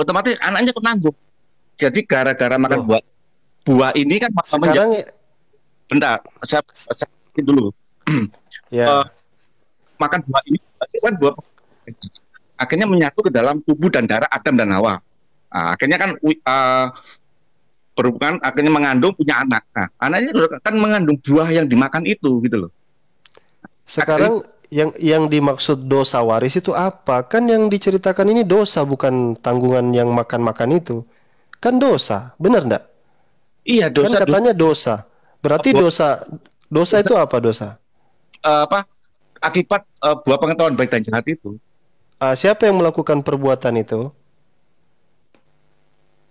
otomatis anaknya ikut nanggung. Jadi gara-gara makan oh. buah buah ini kan sekarang menjadi... Ya. bentar saya, saya dulu. ya. Uh, makan buah ini kan buah akhirnya menyatu ke dalam tubuh dan darah Adam dan Hawa. Nah, akhirnya kan uh, berhubungan akhirnya mengandung punya anak. Nah, anaknya kan mengandung buah yang dimakan itu gitu loh. Nah, sekarang yang yang dimaksud dosa waris itu apa? Kan yang diceritakan ini dosa bukan tanggungan yang makan-makan itu. Kan dosa, benar enggak? Iya, kan dosa. Kan katanya dosa. Berarti dosa dosa itu apa dosa? Uh, apa? Akibat uh, buah pengetahuan baik dan jahat itu. Uh, siapa yang melakukan perbuatan itu?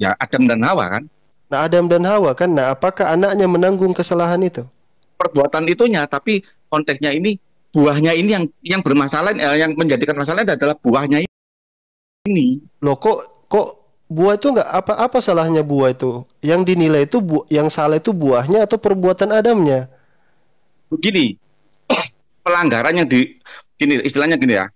Ya, Adam dan Hawa kan? Nah, Adam dan Hawa kan. Nah, apakah anaknya menanggung kesalahan itu? Perbuatan itunya, tapi konteksnya ini buahnya ini yang yang bermasalah eh, yang menjadikan masalah adalah buahnya ini loh kok kok buah itu nggak apa apa salahnya buah itu yang dinilai itu bu yang salah itu buahnya atau perbuatan Adamnya begini pelanggaran yang di gini istilahnya gini ya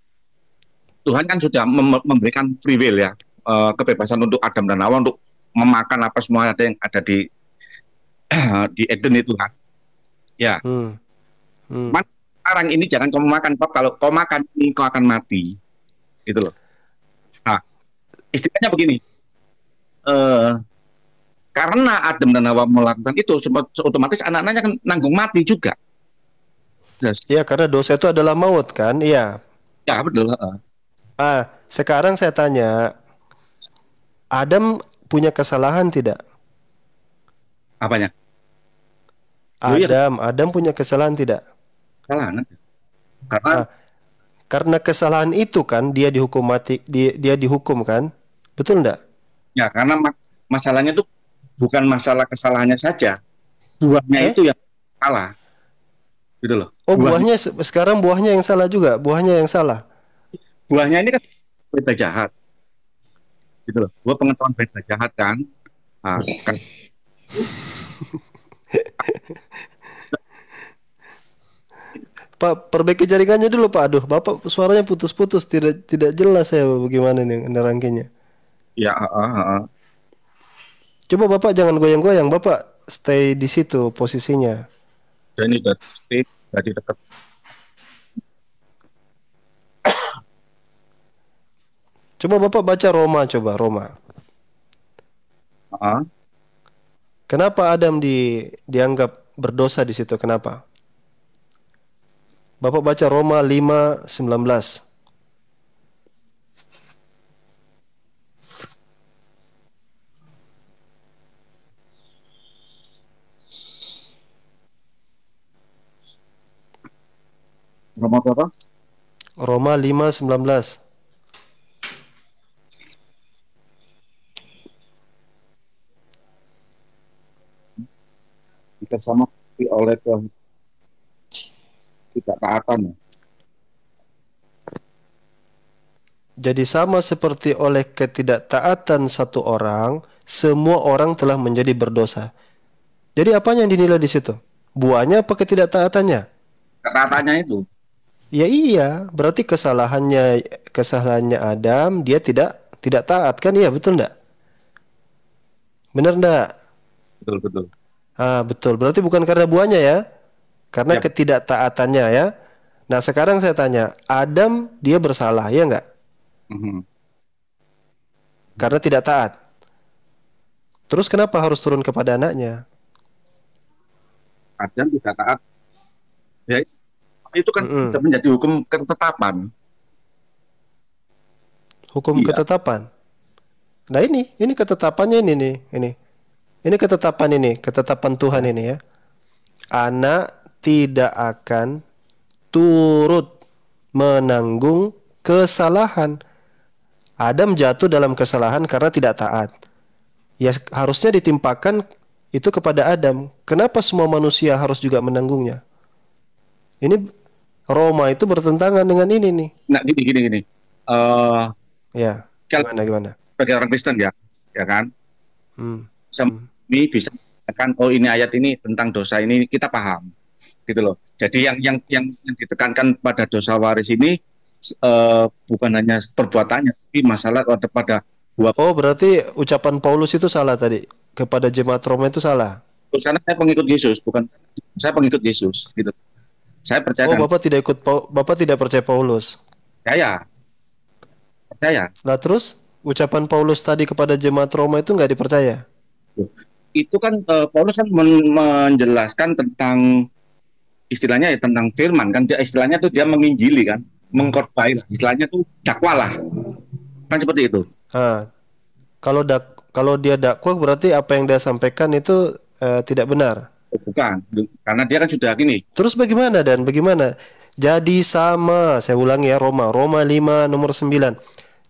Tuhan kan sudah mem memberikan free will ya e, kebebasan untuk Adam dan Hawa untuk memakan apa semua ada yang ada di di Eden itu kan ya hmm. Hmm sekarang ini jangan kau makan pap kalau kau makan ini kau akan mati gitu loh nah, istilahnya begini uh, karena Adam dan Hawa melakukan itu otomatis anak-anaknya kan nanggung mati juga Iya karena dosa itu adalah maut kan iya ya betul uh. ah sekarang saya tanya Adam punya kesalahan tidak apanya Adam Adam punya kesalahan tidak kesalahan karena nah, karena kesalahan itu kan dia dihukum mati dia, dia dihukum kan betul enggak ya karena ma masalahnya itu bukan masalah kesalahannya saja buahnya eh? itu yang salah gitu loh oh buahnya, buahnya sekarang buahnya yang salah juga buahnya yang salah buahnya ini kan berita jahat gitu loh Buah pengetahuan berita jahat kan nah, kan Pak perbaiki jaringannya dulu Pak. Aduh, Bapak suaranya putus-putus, tidak tidak jelas ya bagaimana nih nerangkinya. Ya, uh, uh, ah, uh. Ah. Coba Bapak jangan goyang-goyang, Bapak stay di situ posisinya. Dan ini stay dari dekat. Coba Bapak baca Roma coba, Roma. Uh. Kenapa Adam di dianggap berdosa di situ? Kenapa? Bapak baca Roma 5 19. Roma berapa? Roma 5 19. Kita sama oleh Tuhan tidak taatan. Jadi sama seperti oleh ketidaktaatan satu orang, semua orang telah menjadi berdosa. Jadi apa yang dinilai di situ? Buahnya apa ketidaktaatannya? Ketaatannya itu. Ya iya, berarti kesalahannya kesalahannya Adam, dia tidak tidak taat kan? Iya, betul enggak? Benar enggak? Betul, betul. Ah, betul. Berarti bukan karena buahnya ya? karena yep. ketidaktaatannya ya. Nah sekarang saya tanya, Adam dia bersalah ya nggak? Mm-hmm. Karena tidak taat. Terus kenapa harus turun kepada anaknya? Adam tidak taat. Ya itu kan mm-hmm. sudah menjadi hukum ketetapan. Hukum iya. ketetapan. Nah ini, ini ketetapannya ini nih, ini. Ini ketetapan ini, ketetapan Tuhan ini ya. Anak tidak akan turut menanggung kesalahan. Adam jatuh dalam kesalahan karena tidak taat. Ya harusnya ditimpakan itu kepada Adam. Kenapa semua manusia harus juga menanggungnya? Ini Roma itu bertentangan dengan ini nih. Nah gini gini gini. Uh, ya. Gimana gimana? Bagi orang Kristen ya, ya kan? Hmm. hmm. bisa kan oh ini ayat ini tentang dosa ini kita paham gitu loh. Jadi yang yang yang, ditekankan pada dosa waris ini uh, bukan hanya perbuatannya, tapi masalah pada buat. Oh berarti ucapan Paulus itu salah tadi kepada jemaat Roma itu salah. Oh, karena saya pengikut Yesus, bukan saya pengikut Yesus gitu. Saya percaya. Oh bapak tidak ikut bapak tidak percaya Paulus. ya ya percaya. Nah terus ucapan Paulus tadi kepada jemaat Roma itu nggak dipercaya? Itu kan uh, Paulus kan men menjelaskan tentang istilahnya ya tentang firman kan dia istilahnya tuh dia menginjili kan mengkorbai istilahnya tuh dakwalah kan seperti itu ha. kalau dak kalau dia dakwah berarti apa yang dia sampaikan itu uh, tidak benar oh, bukan karena dia kan sudah gini terus bagaimana dan bagaimana jadi sama saya ulangi ya Roma Roma 5 nomor 9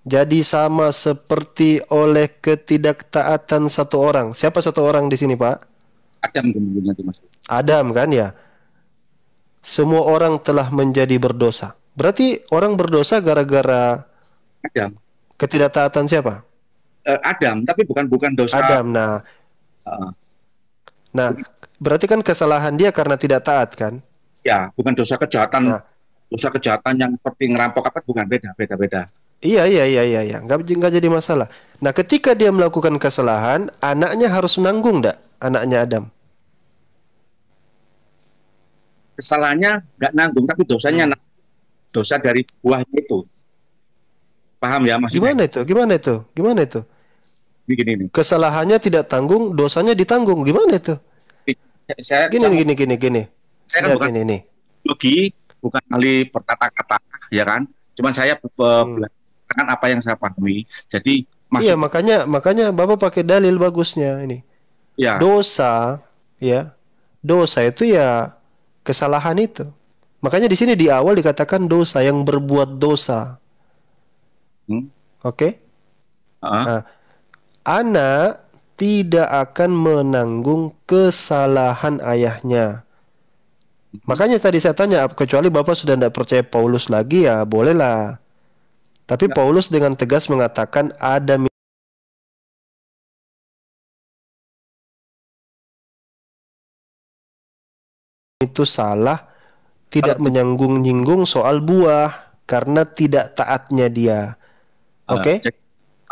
jadi sama seperti oleh ketidaktaatan satu orang. Siapa satu orang di sini, Pak? Adam kemudian itu Mas. Adam kan ya semua orang telah menjadi berdosa. Berarti orang berdosa gara-gara Adam. Ketidaktaatan siapa? Eh, Adam, tapi bukan bukan dosa. Adam. Nah. Uh. Nah, berarti kan kesalahan dia karena tidak taat kan? Ya, bukan dosa kejahatan. Nah. Dosa kejahatan yang seperti ngerampok apa bukan beda, beda, beda. Iya, iya, iya, iya, iya. Enggak enggak jadi masalah. Nah, ketika dia melakukan kesalahan, anaknya harus menanggung, enggak? Anaknya Adam kesalahannya nggak nanggung tapi dosanya hmm. dosa dari buah itu paham ya mas? gimana itu gimana itu gimana itu Begini nih. kesalahannya tidak tanggung dosanya ditanggung gimana itu saya, gini, gini gini gini saya kan ya, bukan gini, ini. Logi, bukan ahli perkata kata ya kan cuman saya eh, hmm. kan apa yang saya pahami jadi maksud... iya makanya makanya bapak pakai dalil bagusnya ini ya. dosa ya dosa itu ya kesalahan itu. Makanya di sini di awal dikatakan dosa yang berbuat dosa. Hmm? Oke? Okay? Uh-huh. Nah, anak tidak akan menanggung kesalahan ayahnya. Hmm. Makanya tadi saya tanya, kecuali Bapak sudah tidak percaya Paulus lagi ya, bolehlah. Tapi ya. Paulus dengan tegas mengatakan ada itu salah tidak menyanggung nyinggung soal buah karena tidak taatnya dia. Ah, Oke. Okay?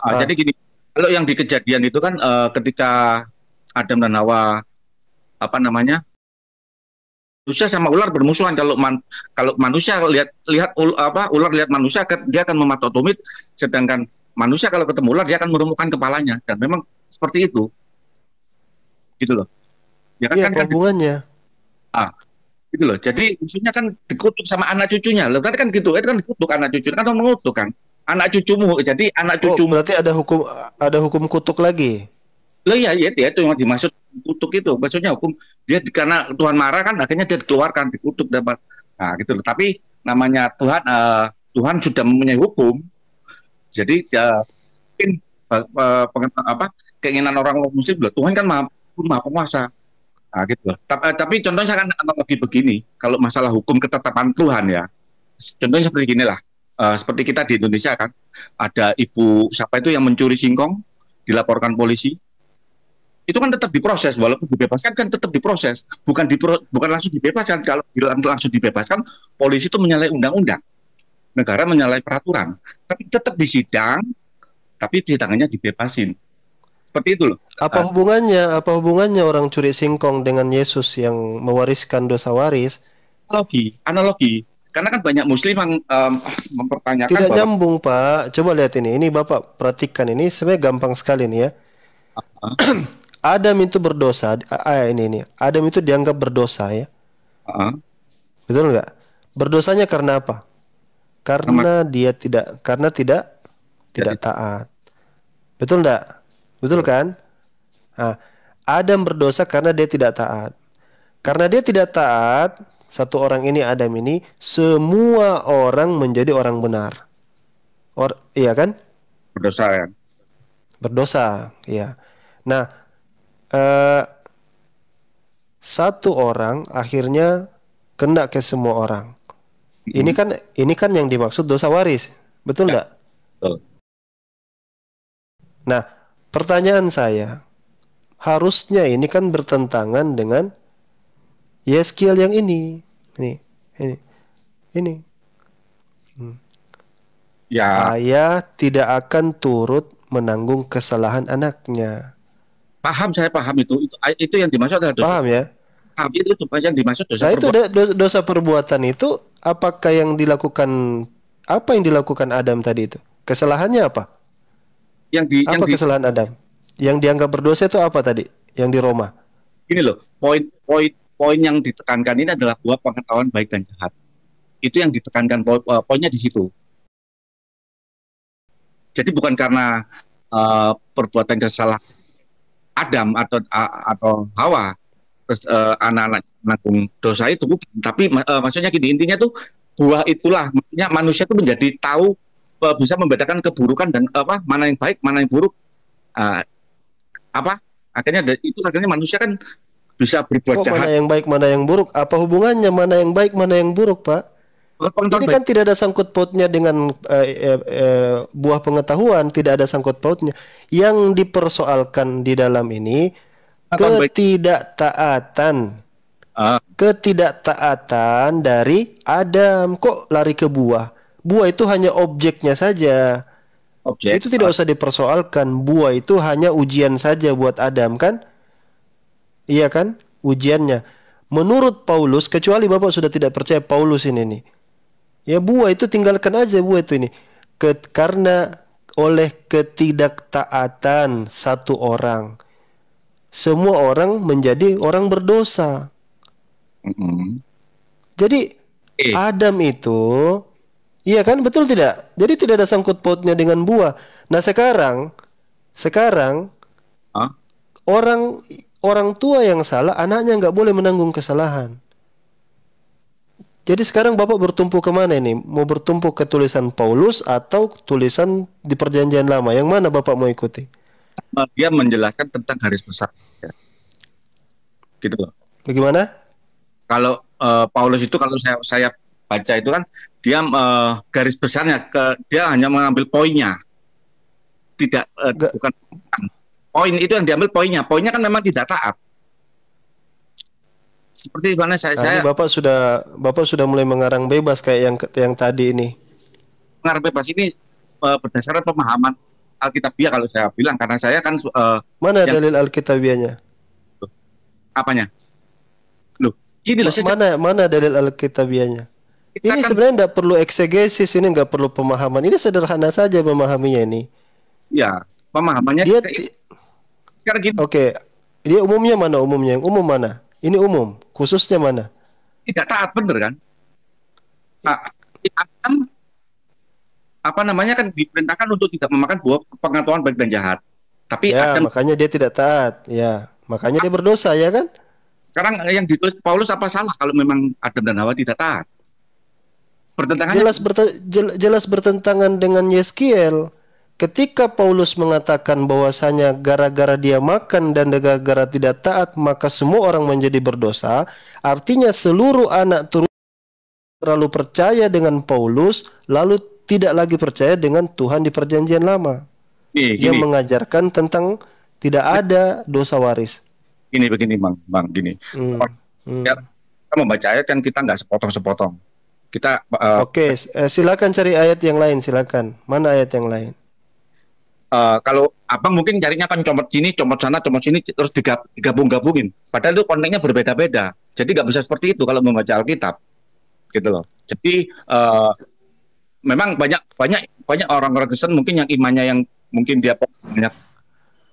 Uh, uh, jadi gini, kalau yang di kejadian itu kan uh, ketika Adam dan Hawa apa namanya? manusia sama ular bermusuhan kalau man, kalau manusia lihat lihat ul, apa ular lihat manusia dia akan mematok tumit sedangkan manusia kalau ketemu ular dia akan meremukkan kepalanya dan memang seperti itu gitu loh ya kan, ya, kan hubungannya kan? ah, gitu loh. Jadi maksudnya kan dikutuk sama anak cucunya. Loh, kan gitu. Itu kan dikutuk anak cucu kan mengutuk kan. Anak cucumu. Jadi anak oh, cucumu Oh, berarti ada hukum ada hukum kutuk lagi. Loh iya, iya, iya. itu yang dimaksud kutuk itu. Maksudnya hukum dia karena Tuhan marah kan akhirnya dia dikeluarkan dikutuk dapat. Nah, gitu loh. Tapi namanya Tuhan uh, Tuhan sudah mempunyai hukum. Jadi uh, uh, apa keinginan orang muslim loh. Tuhan kan maha, maha penguasa Nah, gitu. Eh, tapi contohnya akan analogi begini, kalau masalah hukum ketetapan Tuhan ya, contohnya seperti inilah. Uh, eh, seperti kita di Indonesia kan, ada ibu siapa itu yang mencuri singkong, dilaporkan polisi, itu kan tetap diproses walaupun dibebaskan kan tetap diproses bukan dipro, bukan langsung dibebaskan kalau langsung dibebaskan polisi itu menyalahi undang-undang negara menyalahi peraturan tapi tetap disidang tapi sidangannya dibebasin seperti itu loh. Apa ah. hubungannya? Apa hubungannya orang curi singkong dengan Yesus yang mewariskan dosa waris? Analogi, analogi. Karena kan banyak muslim yang um, mempertanyakan Tidak bahwa... nyambung, Pak. Coba lihat ini. Ini Bapak perhatikan ini sebenarnya gampang sekali nih ya. Uh Adam itu berdosa. Ah, ah, ini ini. Adam itu dianggap berdosa ya. Uh Betul nggak? Berdosanya karena apa? Karena Nama. dia tidak karena tidak tidak taat. Betul enggak? Betul kan? Nah, Adam berdosa karena dia tidak taat. Karena dia tidak taat, satu orang ini Adam ini semua orang menjadi orang benar. Or, iya kan? Berdosa kan? Berdosa, iya. Nah, eh, satu orang akhirnya kena ke semua orang. Hmm. Ini kan ini kan yang dimaksud dosa waris, betul ya, nggak? Ya. Betul. Nah, Pertanyaan saya, harusnya ini kan bertentangan dengan Yeskiel ya yang ini. Ini, ini, ini. Hmm. Ya. Ayah tidak akan turut menanggung kesalahan anaknya. Paham saya paham itu. Itu, itu yang dimaksud adalah dosa. Paham ya? Paham itu, itu yang dimaksud dosa nah, perbuatan. itu dosa, dosa perbuatan itu apakah yang dilakukan apa yang dilakukan Adam tadi itu? Kesalahannya apa? yang di apa yang kesalahan di... Adam? Yang dianggap berdosa itu apa tadi? Yang di Roma? Ini loh, poin-poin poin yang ditekankan ini adalah buah pengetahuan baik dan jahat. Itu yang ditekankan poin, eh, poinnya di situ. Jadi bukan karena uh, perbuatan kesalahan Adam atau atau Hawa terus uh, anak-anak menanggung dosa itu, tapi uh, maksudnya gini intinya tuh buah itulah maksudnya manusia itu menjadi tahu Eh, bisa membedakan keburukan dan apa mana yang baik mana yang buruk uh, apa akhirnya itu akhirnya manusia kan bisa berbuat oh, jahat mana yang baik mana yang buruk apa hubungannya mana yang baik mana yang buruk pak ini kan tidak ada sangkut pautnya dengan eh, eh, eh, buah pengetahuan, tidak ada sangkut pautnya. Yang dipersoalkan di dalam ini ketidaktaatan, uh. ketidaktaatan dari Adam. Kok lari ke buah? buah itu hanya objeknya saja. Objek. Itu tidak usah dipersoalkan. Buah itu hanya ujian saja buat Adam kan? Iya kan? Ujiannya. Menurut Paulus, kecuali Bapak sudah tidak percaya Paulus ini nih. Ya buah itu tinggalkan aja buah itu ini. Ket, karena oleh ketidaktaatan satu orang, semua orang menjadi orang berdosa. Mm -hmm. Jadi eh. Adam itu Iya kan? Betul tidak? Jadi tidak ada sangkut pautnya dengan buah. Nah, sekarang sekarang huh? orang orang tua yang salah, anaknya nggak boleh menanggung kesalahan. Jadi sekarang Bapak bertumpu kemana ini? Mau bertumpu ke tulisan Paulus atau tulisan di perjanjian lama? Yang mana Bapak mau ikuti? Dia menjelaskan tentang garis besar. Gitu loh. Bagaimana? Kalau uh, Paulus itu kalau saya saya baca itu kan dia uh, garis besarnya ke dia hanya mengambil poinnya tidak uh, bukan poin itu yang diambil poinnya poinnya kan memang tidak taat seperti mana saya, nah, saya bapak sudah bapak sudah mulai mengarang bebas kayak yang yang tadi ini mengarang bebas ini uh, berdasarkan pemahaman alkitabiah kalau saya bilang karena saya kan uh, mana yang, dalil alkitabiahnya apanya loh gini loh mana mana dalil alkitabiahnya kita ini kan... sebenarnya tidak perlu eksegesis, ini nggak perlu pemahaman. Ini sederhana saja memahaminya ini. Ya, pemahamannya. Dia gitu. sekarang gini. Oke, okay. dia umumnya mana umumnya? Yang umum mana? Ini umum, khususnya mana? Tidak taat bener kan? Nah, apa namanya kan diperintahkan untuk tidak memakan buah pengetahuan baik dan jahat. Tapi ya, Adam, makanya dia tidak taat. Ya, makanya dia berdosa ya kan? Sekarang yang ditulis Paulus apa salah kalau memang Adam dan Hawa tidak taat? Pertentangannya jelas berte, jelas bertentangan dengan Yeskiel. Ketika Paulus mengatakan bahwasanya gara-gara dia makan dan gara-gara tidak taat maka semua orang menjadi berdosa, artinya seluruh anak turun terlalu percaya dengan Paulus lalu tidak lagi percaya dengan Tuhan di perjanjian lama. Gini, dia gini. mengajarkan tentang tidak ada dosa waris. ini begini Bang, Bang gini. Hmm. Hmm. kita membaca ayat kan kita nggak sepotong-sepotong. Kita uh, Oke, okay, eh, silakan cari ayat yang lain, silakan. Mana ayat yang lain? Uh, kalau apa mungkin carinya kan comot sini, comot sana, comot sini terus digabung-gabungin. Padahal itu kontennya berbeda-beda. Jadi nggak bisa seperti itu kalau membaca Alkitab. Gitu loh. Jadi uh, memang banyak banyak banyak orang-orang Kristen mungkin yang imannya yang mungkin dia banyak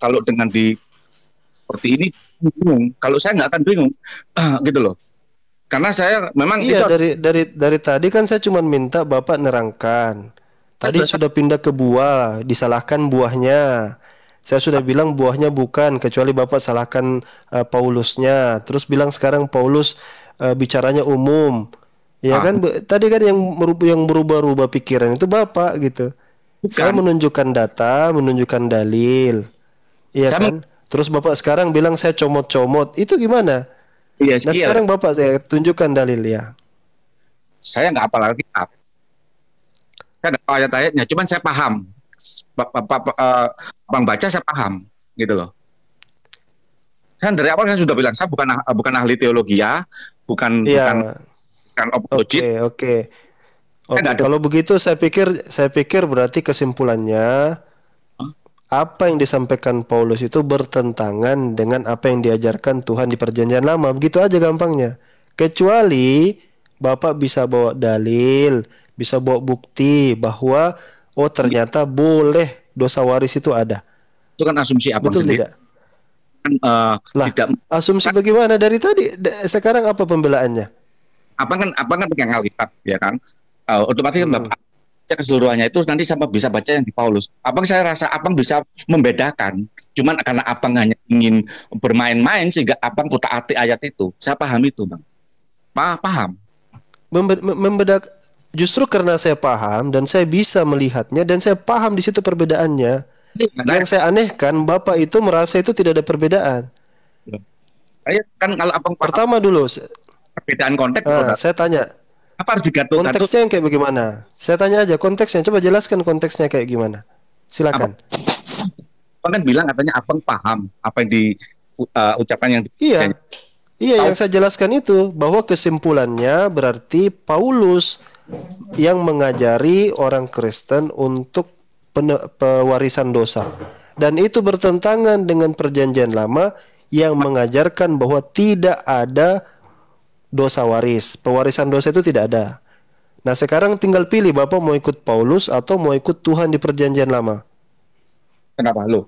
kalau dengan di seperti ini bingung. Kalau saya nggak akan bingung, uh, gitu loh. Karena saya memang iya itu... dari dari dari tadi kan saya cuma minta Bapak nerangkan. Tadi sudah pindah ke buah, disalahkan buahnya. Saya sudah bilang buahnya bukan kecuali Bapak salahkan uh, Paulusnya. Terus bilang sekarang Paulus uh, bicaranya umum. Ya ah. kan tadi kan yang merubah yang berubah-ubah pikiran itu Bapak gitu. Bukan. Saya menunjukkan data, menunjukkan dalil. Iya kan? Terus Bapak sekarang bilang saya comot-comot. Itu gimana? Iya, nah, skill. Iya. sekarang Bapak saya tunjukkan dalil ya. Saya nggak apa lagi, Saya nggak apa ayat-ayatnya, cuman saya paham. Eh, Bang baca saya paham, gitu loh. Kan dari awal kan sudah bilang saya bukan ah, bukan ahli teologi ya, bukan ya. bukan bukan Oke, oke. Okay, okay. kalau begitu saya pikir saya pikir berarti kesimpulannya apa yang disampaikan Paulus itu bertentangan dengan apa yang diajarkan Tuhan di perjanjian lama. Begitu aja gampangnya. Kecuali Bapak bisa bawa dalil, bisa bawa bukti bahwa oh ternyata boleh dosa waris itu ada. Itu kan asumsi apa Betul sendiri? tidak? Uh, lah, tidak asumsi kan, bagaimana dari tadi sekarang apa pembelaannya? Apa kan apa kan yang ngalipat ya kan? Uh, otomatis kan hmm. Bapak baca keseluruhannya itu nanti sama bisa baca yang di Paulus. Abang saya rasa abang bisa membedakan, cuman karena abang hanya ingin bermain-main sehingga abang putar hati ayat itu. Saya paham itu, bang. Pa paham. Membe membedak justru karena saya paham dan saya bisa melihatnya dan saya paham di situ perbedaannya. Nah, yang saya anehkan bapak itu merasa itu tidak ada perbedaan. Saya iya, kan kalau abang pertama dulu perbedaan konteks. Nah, saya tanya apa harus digantung? konteksnya yang kayak bagaimana saya tanya aja konteksnya coba jelaskan konteksnya kayak gimana silakan Apa kan bilang katanya apa paham apa yang di uh, ucapan yang iya, iya yang, iya tahu. yang saya jelaskan itu bahwa kesimpulannya berarti Paulus yang mengajari orang Kristen untuk pewarisan dosa dan itu bertentangan dengan perjanjian lama yang mengajarkan bahwa tidak ada dosa waris. Pewarisan dosa itu tidak ada. Nah sekarang tinggal pilih Bapak mau ikut Paulus atau mau ikut Tuhan di perjanjian lama. Kenapa lo?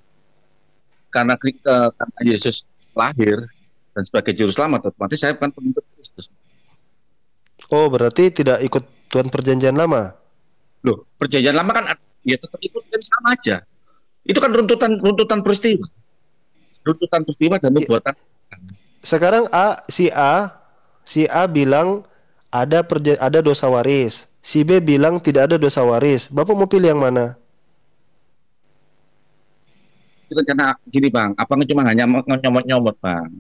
Karena, uh, karena Yesus lahir dan sebagai juru selamat otomatis saya kan pengikut Kristus. Oh berarti tidak ikut Tuhan perjanjian lama? Loh perjanjian lama kan ya tetap ikut kan sama aja. Itu kan runtutan runtutan peristiwa. Runtutan peristiwa dan ya. buatan. Sekarang A si A si A bilang ada perja ada dosa waris. Si B bilang tidak ada dosa waris. Bapak mau pilih yang mana? Itu karena gini bang, nggak cuma hanya nyomot-nyomot bang?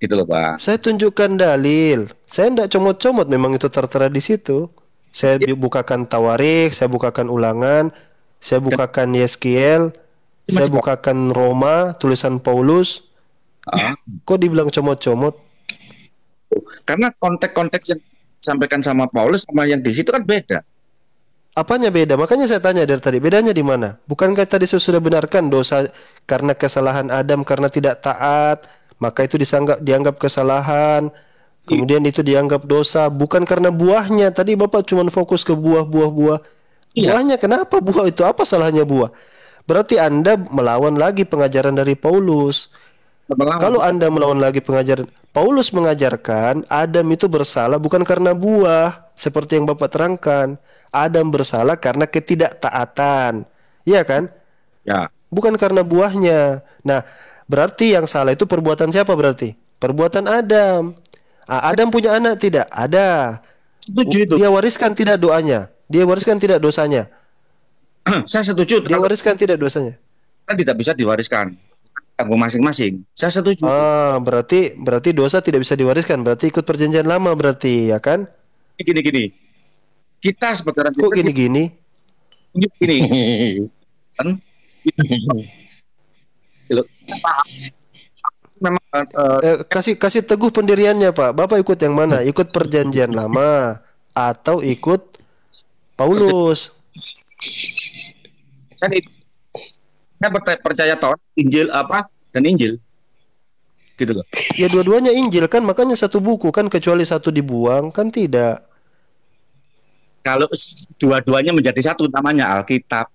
Gitu loh bang. Saya tunjukkan dalil. Saya tidak comot-comot, memang itu tertera di situ. Saya ya. bukakan tawarik, saya bukakan ulangan, saya ya. bukakan Yeskiel, saya bukakan Roma, tulisan Paulus. Ah. Kok dibilang comot-comot? Karena konteks-konteks yang disampaikan sama Paulus sama yang di situ kan beda. Apanya beda? Makanya saya tanya dari tadi, bedanya di mana? Bukankah tadi sudah benarkan dosa karena kesalahan Adam karena tidak taat, maka itu disanggap dianggap kesalahan, kemudian itu dianggap dosa bukan karena buahnya. Tadi Bapak cuma fokus ke buah-buah-buah. Iya. Buahnya kenapa buah itu? Apa salahnya buah? Berarti Anda melawan lagi pengajaran dari Paulus. Melawan. Kalau Anda melawan lagi pengajaran Paulus mengajarkan Adam itu bersalah bukan karena buah, seperti yang Bapak terangkan. Adam bersalah karena ketidaktaatan. Iya kan? Ya. Bukan karena buahnya. Nah, berarti yang salah itu perbuatan siapa berarti? Perbuatan Adam. Ah, Adam punya anak tidak? Ada. Setuju itu. Dia wariskan tidak doanya. Dia wariskan tidak dosanya. Saya setuju. Dia wariskan tidak dosanya. Kan tidak bisa diwariskan tanggung masing-masing. Saya setuju. Ah, berarti berarti dosa tidak bisa diwariskan. Berarti ikut perjanjian lama berarti ya kan? Gini gini. Kita sebagai orang Kok gini gini? Gini gini. kan? Gitu. Memang, uh, eh, kasih kasih teguh pendiriannya Pak. Bapak ikut yang mana? Ikut perjanjian lama atau ikut Paulus? Kan itu saya eh, percaya Taurat, Injil apa dan Injil. Gitu loh. Ya dua-duanya Injil kan makanya satu buku kan kecuali satu dibuang kan tidak. Kalau dua-duanya menjadi satu namanya Alkitab.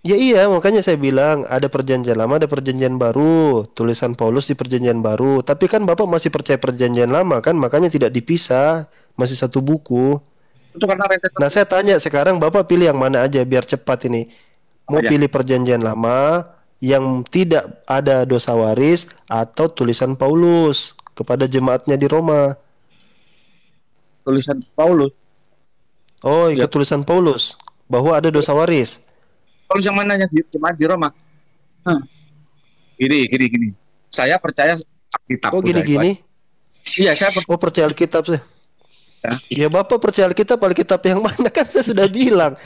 Ya iya, makanya saya bilang ada perjanjian lama, ada perjanjian baru. Tulisan Paulus di perjanjian baru. Tapi kan Bapak masih percaya perjanjian lama kan, makanya tidak dipisah, masih satu buku. Itu karena Nah, saya tanya sekarang Bapak pilih yang mana aja biar cepat ini mau Banyak. pilih perjanjian lama yang tidak ada dosa waris atau tulisan Paulus kepada jemaatnya di Roma. Tulisan Paulus. Oh, ya. tulisan Paulus bahwa ada dosa waris. Paulus yang mana yang jemaat di Roma? Hmm. Gini, gini, gini. Saya percaya Alkitab. Oh, gini, gini. Iya, saya per oh, percaya Alkitab sih. Ya. ya Bapak percaya Alkitab, Alkitab yang mana kan saya sudah bilang.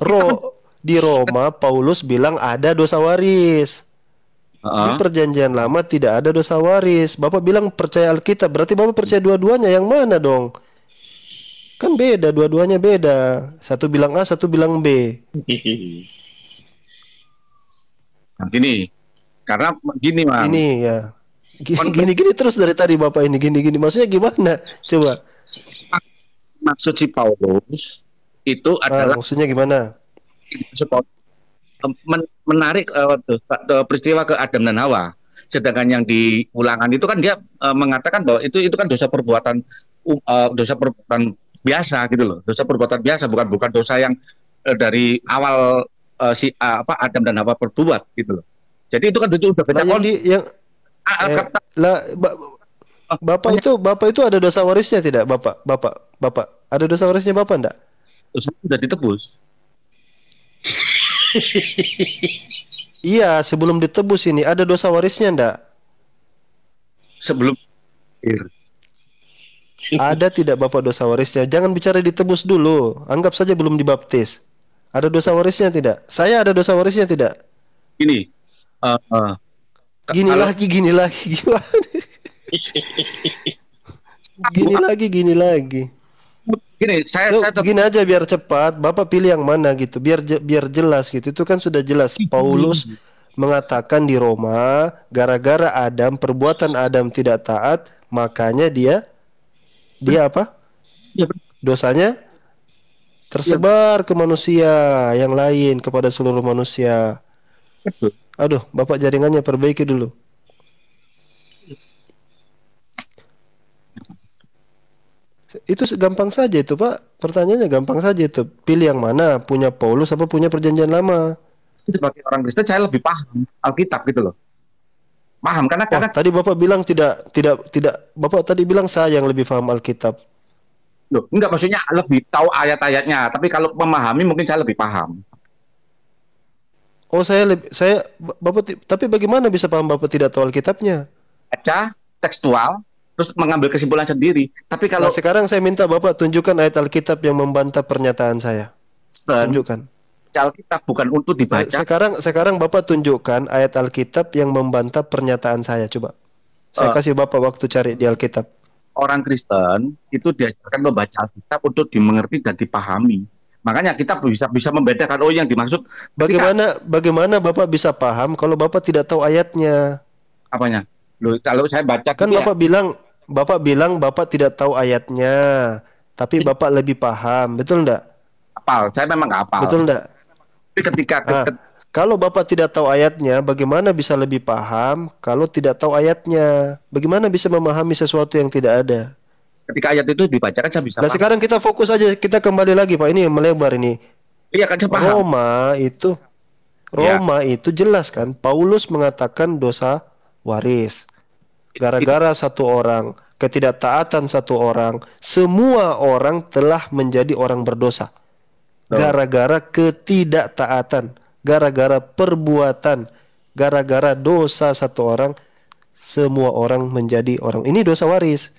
Roh di Roma Paulus bilang ada dosa waris. Uh-huh. Di perjanjian lama tidak ada dosa waris. Bapak bilang percaya Alkitab, berarti Bapak percaya dua-duanya. Yang mana dong? Kan beda, dua-duanya beda. Satu bilang A, satu bilang B. Nah, gini, karena gini, Bang. Gini ya. Gini-gini terus dari tadi Bapak ini gini-gini. Maksudnya gimana? Coba. Maksud si Paulus itu ah, adalah Ah, maksudnya gimana? menarik uh, peristiwa ke Adam dan Hawa. Sedangkan yang di ulangan itu kan dia uh, mengatakan bahwa itu itu kan dosa perbuatan uh, dosa perbuatan biasa gitu loh. Dosa perbuatan biasa bukan bukan dosa yang uh, dari awal uh, si uh, apa Adam dan Hawa perbuat gitu loh. Jadi itu kan itu udah beda nah, yang, di, yang ah, ah, eh, kata, lah, ba, Bapak itu Bapak itu ada dosa warisnya tidak, Bapak? Bapak, Bapak. Ada dosa warisnya Bapak enggak? Sudah ditebus iya, sebelum ditebus ini ada dosa warisnya ndak? Sebelum ada tidak Bapak dosa warisnya? Jangan bicara ditebus dulu. Anggap saja belum dibaptis. Ada dosa warisnya tidak? Saya ada dosa warisnya tidak? Ini. Uh, eh, uh, eh, gini kalau... lagi, gini lagi. gini lagi, gini lagi gini saya Loh, saya gini aja biar cepat bapak pilih yang mana gitu biar biar jelas gitu itu kan sudah jelas Paulus mengatakan di Roma gara-gara Adam perbuatan Adam tidak taat makanya dia dia apa ya, dosanya tersebar ke manusia yang lain kepada seluruh manusia aduh bapak jaringannya perbaiki dulu Itu gampang saja itu Pak. Pertanyaannya gampang saja itu. Pilih yang mana? Punya Paulus apa punya perjanjian lama? Sebagai orang Kristen saya lebih paham Alkitab gitu loh. Paham karena, Wah, karena tadi Bapak bilang tidak tidak tidak Bapak tadi bilang saya yang lebih paham Alkitab. Loh, enggak maksudnya lebih tahu ayat-ayatnya, tapi kalau memahami mungkin saya lebih paham. Oh, saya lebih saya Bapak tapi bagaimana bisa paham Bapak tidak tahu Alkitabnya? Baca tekstual, terus mengambil kesimpulan sendiri. Tapi kalau nah, sekarang saya minta Bapak tunjukkan ayat Alkitab yang membantah pernyataan saya. Tunjukkan. Alkitab bukan untuk dibaca. Nah, sekarang sekarang Bapak tunjukkan ayat Alkitab yang membantah pernyataan saya coba. Saya uh, kasih Bapak waktu cari di Alkitab. Orang Kristen itu diajarkan membaca Alkitab untuk dimengerti dan dipahami. Makanya kita bisa bisa membedakan oh yang dimaksud bagaimana ketika... bagaimana Bapak bisa paham kalau Bapak tidak tahu ayatnya? Apanya? Loh, kalau saya baca kan gitu ya. Bapak ya. bilang Bapak bilang Bapak tidak tahu ayatnya, tapi iya. Bapak lebih paham, betul enggak? Apal, saya memang apal. Betul enggak? Tapi ketika nah, kalau Bapak tidak tahu ayatnya, bagaimana bisa lebih paham kalau tidak tahu ayatnya? Bagaimana bisa memahami sesuatu yang tidak ada? Ketika ayat itu dibacakan saya bisa. Nah, paham. sekarang kita fokus aja, kita kembali lagi, Pak. Ini melebar ini. Iya kan paham. Roma itu iya. Roma ya. itu jelas kan Paulus mengatakan dosa waris gara-gara satu orang, ketidaktaatan satu orang, semua orang telah menjadi orang berdosa. Gara-gara ketidaktaatan, gara-gara perbuatan, gara-gara dosa satu orang, semua orang menjadi orang. Ini dosa waris.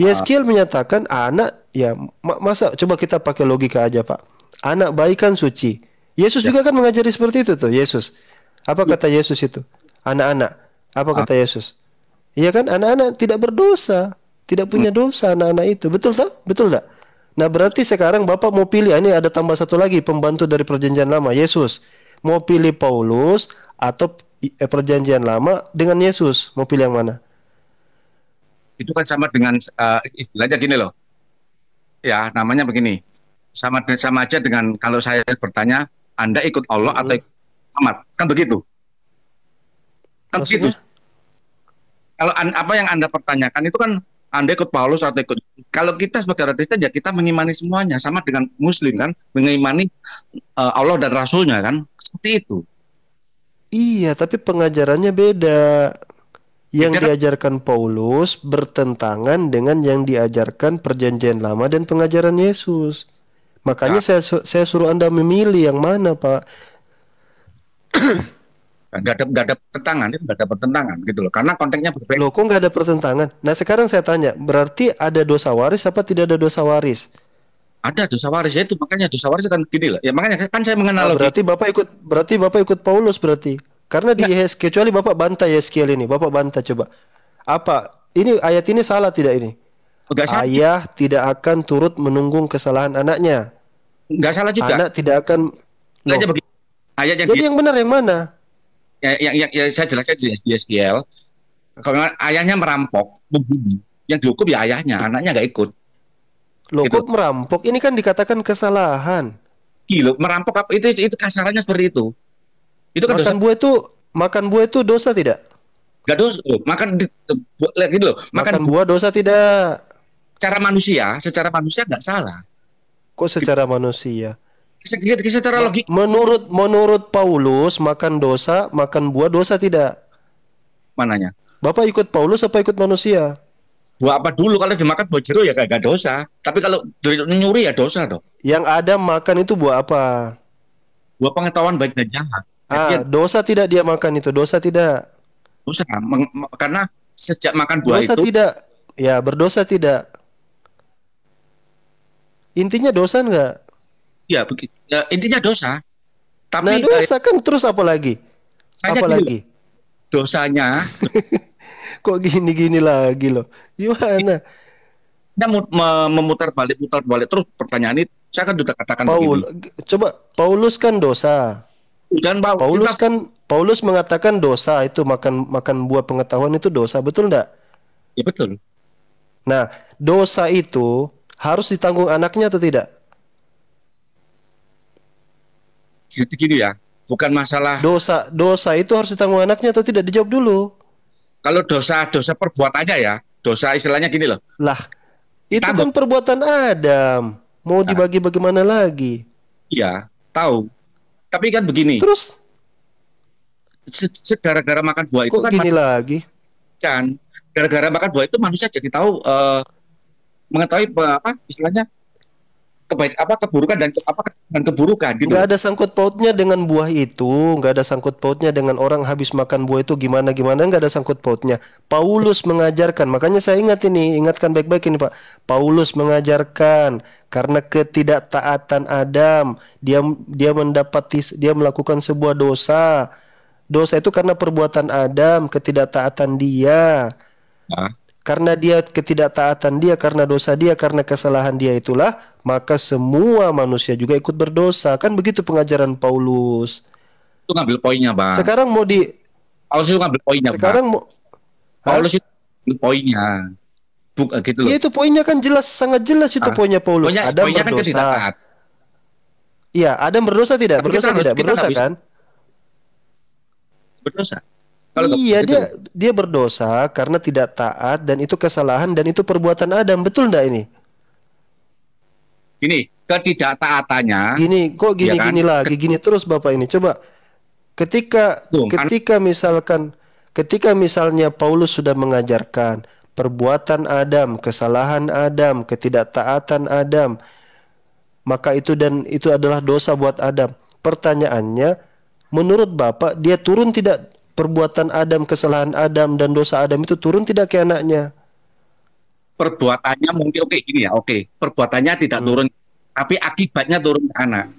Yeskiel menyatakan anak ya masa coba kita pakai logika aja pak anak baik kan suci Yesus ya. juga kan mengajari seperti itu tuh Yesus apa kata Yesus itu anak-anak apa kata ah. Yesus Iya kan? Anak-anak tidak berdosa, tidak punya hmm. dosa anak-anak itu. Betul tak? Betul tak? Nah, berarti sekarang Bapak mau pilih ini ada tambah satu lagi pembantu dari perjanjian lama, Yesus. Mau pilih Paulus atau eh, perjanjian lama dengan Yesus? Mau pilih yang mana? Itu kan sama dengan uh, istilahnya gini loh. Ya, namanya begini. Sama sama aja dengan kalau saya bertanya, Anda ikut Allah atau hmm. ikut Ahmad? Kan begitu. Kan Maksudnya? begitu kalau an, apa yang anda pertanyakan itu kan anda ikut Paulus atau ikut kalau kita sebagai orang Kristen ya kita mengimani semuanya sama dengan Muslim kan mengimani uh, Allah dan Rasulnya kan seperti itu. Iya tapi pengajarannya beda. Yang beda. Kan? diajarkan Paulus bertentangan dengan yang diajarkan Perjanjian Lama dan pengajaran Yesus. Makanya ya. saya saya suruh anda memilih yang mana pak. Kan gak ada nggak ada pertentangan itu gak ada pertentangan gitu loh karena konteksnya berbeda. Loh kok nggak ada pertentangan? Nah sekarang saya tanya berarti ada dosa waris apa tidak ada dosa waris? Ada dosa waris ya itu makanya dosa waris kan gini lah ya makanya kan saya nah, mengenal. Nah, berarti bapak ikut berarti bapak ikut Paulus berarti karena di Yes, kecuali bapak bantah Yes ini bapak bantah coba apa ini ayat ini salah tidak ini? Enggak oh, salah. Ayah tidak akan turut menunggung kesalahan anaknya. Enggak salah juga. Anak tidak akan. Enggak begini. Ayat yang Jadi yang benar yang mana? ya, yang, ya ya, saya jelaskan di, di kalau memang ayahnya merampok membunuh yang dihukum ya ayahnya anaknya nggak ikut Loh gitu. merampok ini kan dikatakan kesalahan gila merampok apa itu itu, itu kasarannya seperti itu itu kan makan dosa. buah itu makan buah itu dosa tidak Gak dosa loh. makan gitu loh makan, makan buah dosa tidak Cara manusia secara manusia nggak salah kok secara gitu. manusia secara logik menurut menurut Paulus makan dosa makan buah dosa tidak mananya Bapak ikut Paulus apa ikut manusia buah apa dulu kalau dimakan buah jeruk ya gak, dosa tapi kalau nyuri ya dosa dong yang ada makan itu buah apa buah pengetahuan baik dan jahat ah, dosa tidak dia makan itu dosa tidak dosa karena sejak makan buah dosa itu tidak ya berdosa tidak intinya dosa enggak ya begitu ya, intinya dosa tapi nah, eh, dosa kan terus apa lagi apa lagi dosanya kok gini-gini lagi loh gimana kita memutar balik putar balik terus pertanyaan ini saya kan sudah katakan Paul, begini. coba Paulus kan dosa dan Paul, Paulus kan Paulus mengatakan dosa itu makan makan buah pengetahuan itu dosa betul enggak ya betul nah dosa itu harus ditanggung anaknya atau tidak gitu gini gitu ya bukan masalah dosa dosa itu harus ditanggung anaknya atau tidak dijawab dulu kalau dosa dosa perbuatannya ya dosa istilahnya gini loh lah itu Tanggup. kan perbuatan Adam mau nah. dibagi bagaimana lagi ya tahu tapi kan begini terus gara-gara makan buah itu Kok kan gini lagi kan gara-gara makan buah itu manusia jadi tahu uh, mengetahui eh, apa istilahnya kebaik apa keburukan dan apa dan keburukan gitu. Gak ada sangkut pautnya dengan buah itu, nggak ada sangkut pautnya dengan orang habis makan buah itu gimana gimana nggak ada sangkut pautnya. Paulus mengajarkan, makanya saya ingat ini, ingatkan baik-baik ini Pak. Paulus mengajarkan karena ketidaktaatan Adam, dia dia mendapati dia melakukan sebuah dosa. Dosa itu karena perbuatan Adam, ketidaktaatan dia. Nah karena dia ketidaktaatan dia, karena dosa dia, karena kesalahan dia itulah, maka semua manusia juga ikut berdosa. Kan begitu pengajaran Paulus. Itu ngambil poinnya, Bang. Sekarang mau di Paulus itu ngambil poinnya, Sekarang bang. mau Paulus itu ngambil poinnya. Buk, eh, gitu Ya, itu poinnya kan jelas, sangat jelas itu ah, poinnya Paulus. Poinnya, Adam poinnya kan berdosa. Kan Iya, Adam berdosa tidak? berdosa kita, tidak? berdosa kan? Berdosa. Kalau iya dia ya? dia berdosa karena tidak taat dan itu kesalahan dan itu perbuatan Adam betul ndak ini? Gini ketidaktaatannya. Gini kok gini ya kan? gini lagi gini terus bapak ini coba ketika Tuh, kan? ketika kan? misalkan ketika misalnya Paulus sudah mengajarkan perbuatan Adam kesalahan Adam ketidaktaatan Adam maka itu dan itu adalah dosa buat Adam. Pertanyaannya menurut bapak dia turun tidak perbuatan Adam, kesalahan Adam dan dosa Adam itu turun tidak ke anaknya? Perbuatannya mungkin oke okay, gini ya, oke. Okay. Perbuatannya tidak hmm. turun, tapi akibatnya turun ke anak.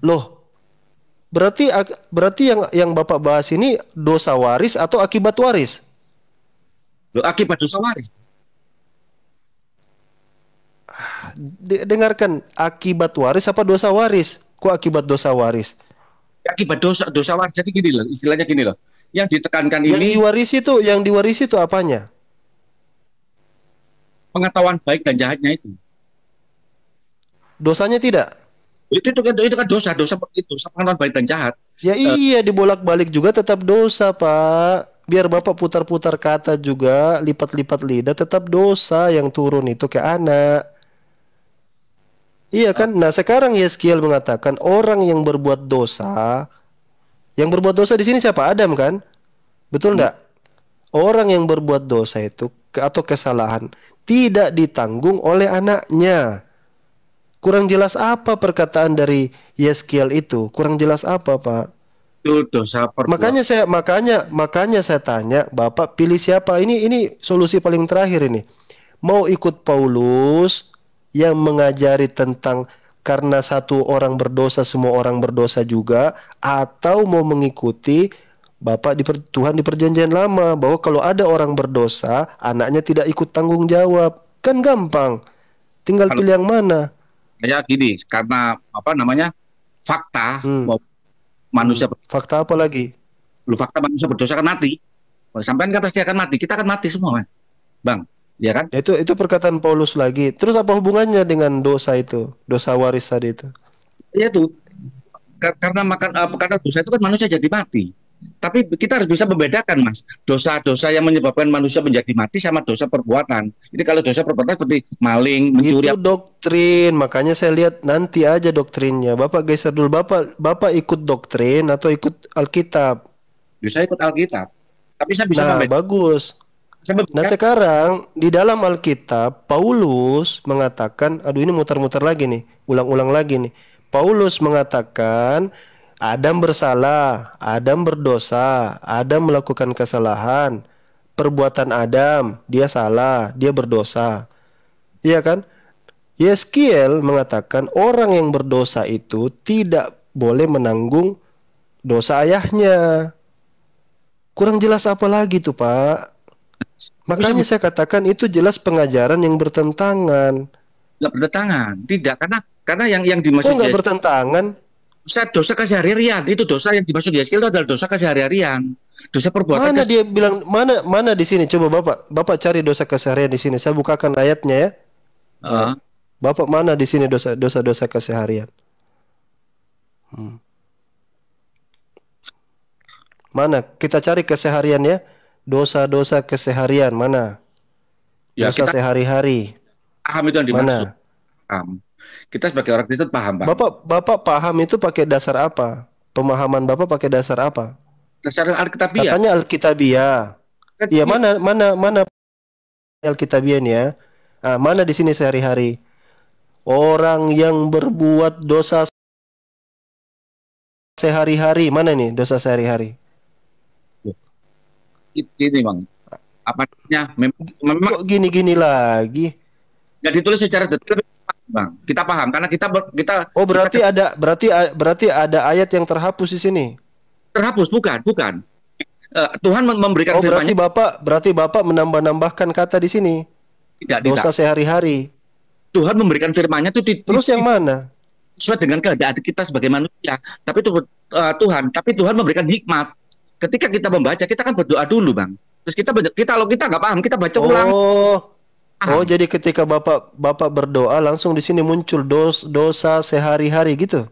Loh, berarti berarti yang yang Bapak bahas ini dosa waris atau akibat waris? Loh, akibat dosa waris. Ah, dengarkan, akibat waris apa dosa waris? Kok akibat dosa waris? akibat dosa dosa warga jadi gini loh istilahnya gini loh yang ditekankan yang ini yang diwarisi itu yang diwarisi itu apanya pengetahuan baik dan jahatnya itu dosanya tidak itu itu kan itu kan dosa dosa itu dosa pengetahuan baik dan jahat ya eh, iya dibolak balik juga tetap dosa pak biar bapak putar-putar kata juga lipat-lipat lidah tetap dosa yang turun itu ke anak Iya, iya kan? Nah, sekarang Yeskiel mengatakan orang yang berbuat dosa yang berbuat dosa di sini siapa? Adam kan? Betul enggak? Hmm. Orang yang berbuat dosa itu atau kesalahan tidak ditanggung oleh anaknya. Kurang jelas apa perkataan dari Yeskiel itu? Kurang jelas apa, Pak? Itu dosa perbuatan. Makanya saya makanya makanya saya tanya, Bapak pilih siapa? Ini ini solusi paling terakhir ini. Mau ikut Paulus yang mengajari tentang karena satu orang berdosa semua orang berdosa juga atau mau mengikuti Bapak di Tuhan di perjanjian lama bahwa kalau ada orang berdosa, anaknya tidak ikut tanggung jawab. Kan gampang. Tinggal pilih yang mana. Ya gini, karena apa namanya? fakta hmm. manusia hmm. fakta apa lagi? Lu fakta manusia berdosa kan mati. Sampai kan pasti akan mati. Kita akan mati semua, man. Bang ya kan? Itu itu perkataan Paulus lagi. Terus apa hubungannya dengan dosa itu? Dosa waris tadi itu? Iya tuh. Karena makan uh, karena dosa itu kan manusia jadi mati. Tapi kita harus bisa membedakan, Mas. Dosa-dosa yang menyebabkan manusia menjadi mati sama dosa perbuatan. Ini kalau dosa perbuatan seperti maling, mencuri. Itu doktrin. Makanya saya lihat nanti aja doktrinnya. Bapak geser dulu. Bapak Bapak ikut doktrin atau ikut Alkitab? Bisa ikut Alkitab. Tapi saya bisa nah, bagus nah sekarang di dalam Alkitab Paulus mengatakan, aduh ini muter-muter lagi nih, ulang-ulang lagi nih. Paulus mengatakan Adam bersalah, Adam berdosa, Adam melakukan kesalahan, perbuatan Adam, dia salah, dia berdosa. Iya kan? Yeskiel mengatakan orang yang berdosa itu tidak boleh menanggung dosa ayahnya. Kurang jelas apa lagi tuh, Pak? Makanya saya katakan itu jelas pengajaran yang bertentangan. Tidak bertentangan, tidak karena karena yang yang dimaksud Kok nggak bertentangan? Dosa, dosa kesehari-harian itu dosa yang dimaksud di itu adalah dosa keseharian harian Dosa perbuatan. Mana dia bilang mana mana di sini? Coba bapak bapak cari dosa keseharian di sini. Saya bukakan ayatnya ya. Uh. Bapak mana di sini dosa dosa dosa keseharian? Hmm. Mana kita cari keseharian ya? dosa-dosa keseharian mana? Ya, dosa sehari-hari. Paham itu yang dimaksud. Paham. Kita sebagai orang Kristen paham, Pak. Bapak Bapak paham itu pakai dasar apa? Pemahaman Bapak pakai dasar apa? Dasar Alkitabiah. Katanya Alkitabiah. Kan iya, mana mana mana Alkitabiah ya? Ah, mana di sini sehari-hari? Orang yang berbuat dosa sehari-hari, mana nih dosa sehari-hari? gini bang apa namanya memang, kok gini gini lagi nggak ditulis secara detail bang kita paham karena kita kita oh berarti kita, ada berarti berarti ada ayat yang terhapus di sini terhapus bukan bukan uh, Tuhan memberikan oh, berarti bapak berarti bapak menambah nambahkan kata di sini tidak dosa sehari-hari Tuhan memberikan firman-Nya itu terus yang mana sesuai dengan keadaan kita sebagai manusia tapi itu uh, eh, Tuhan tapi Tuhan memberikan hikmat ketika kita membaca kita kan berdoa dulu bang terus kita kita kalau kita nggak paham kita baca oh. ulang paham. oh jadi ketika bapak bapak berdoa langsung di sini muncul dos, dosa sehari-hari gitu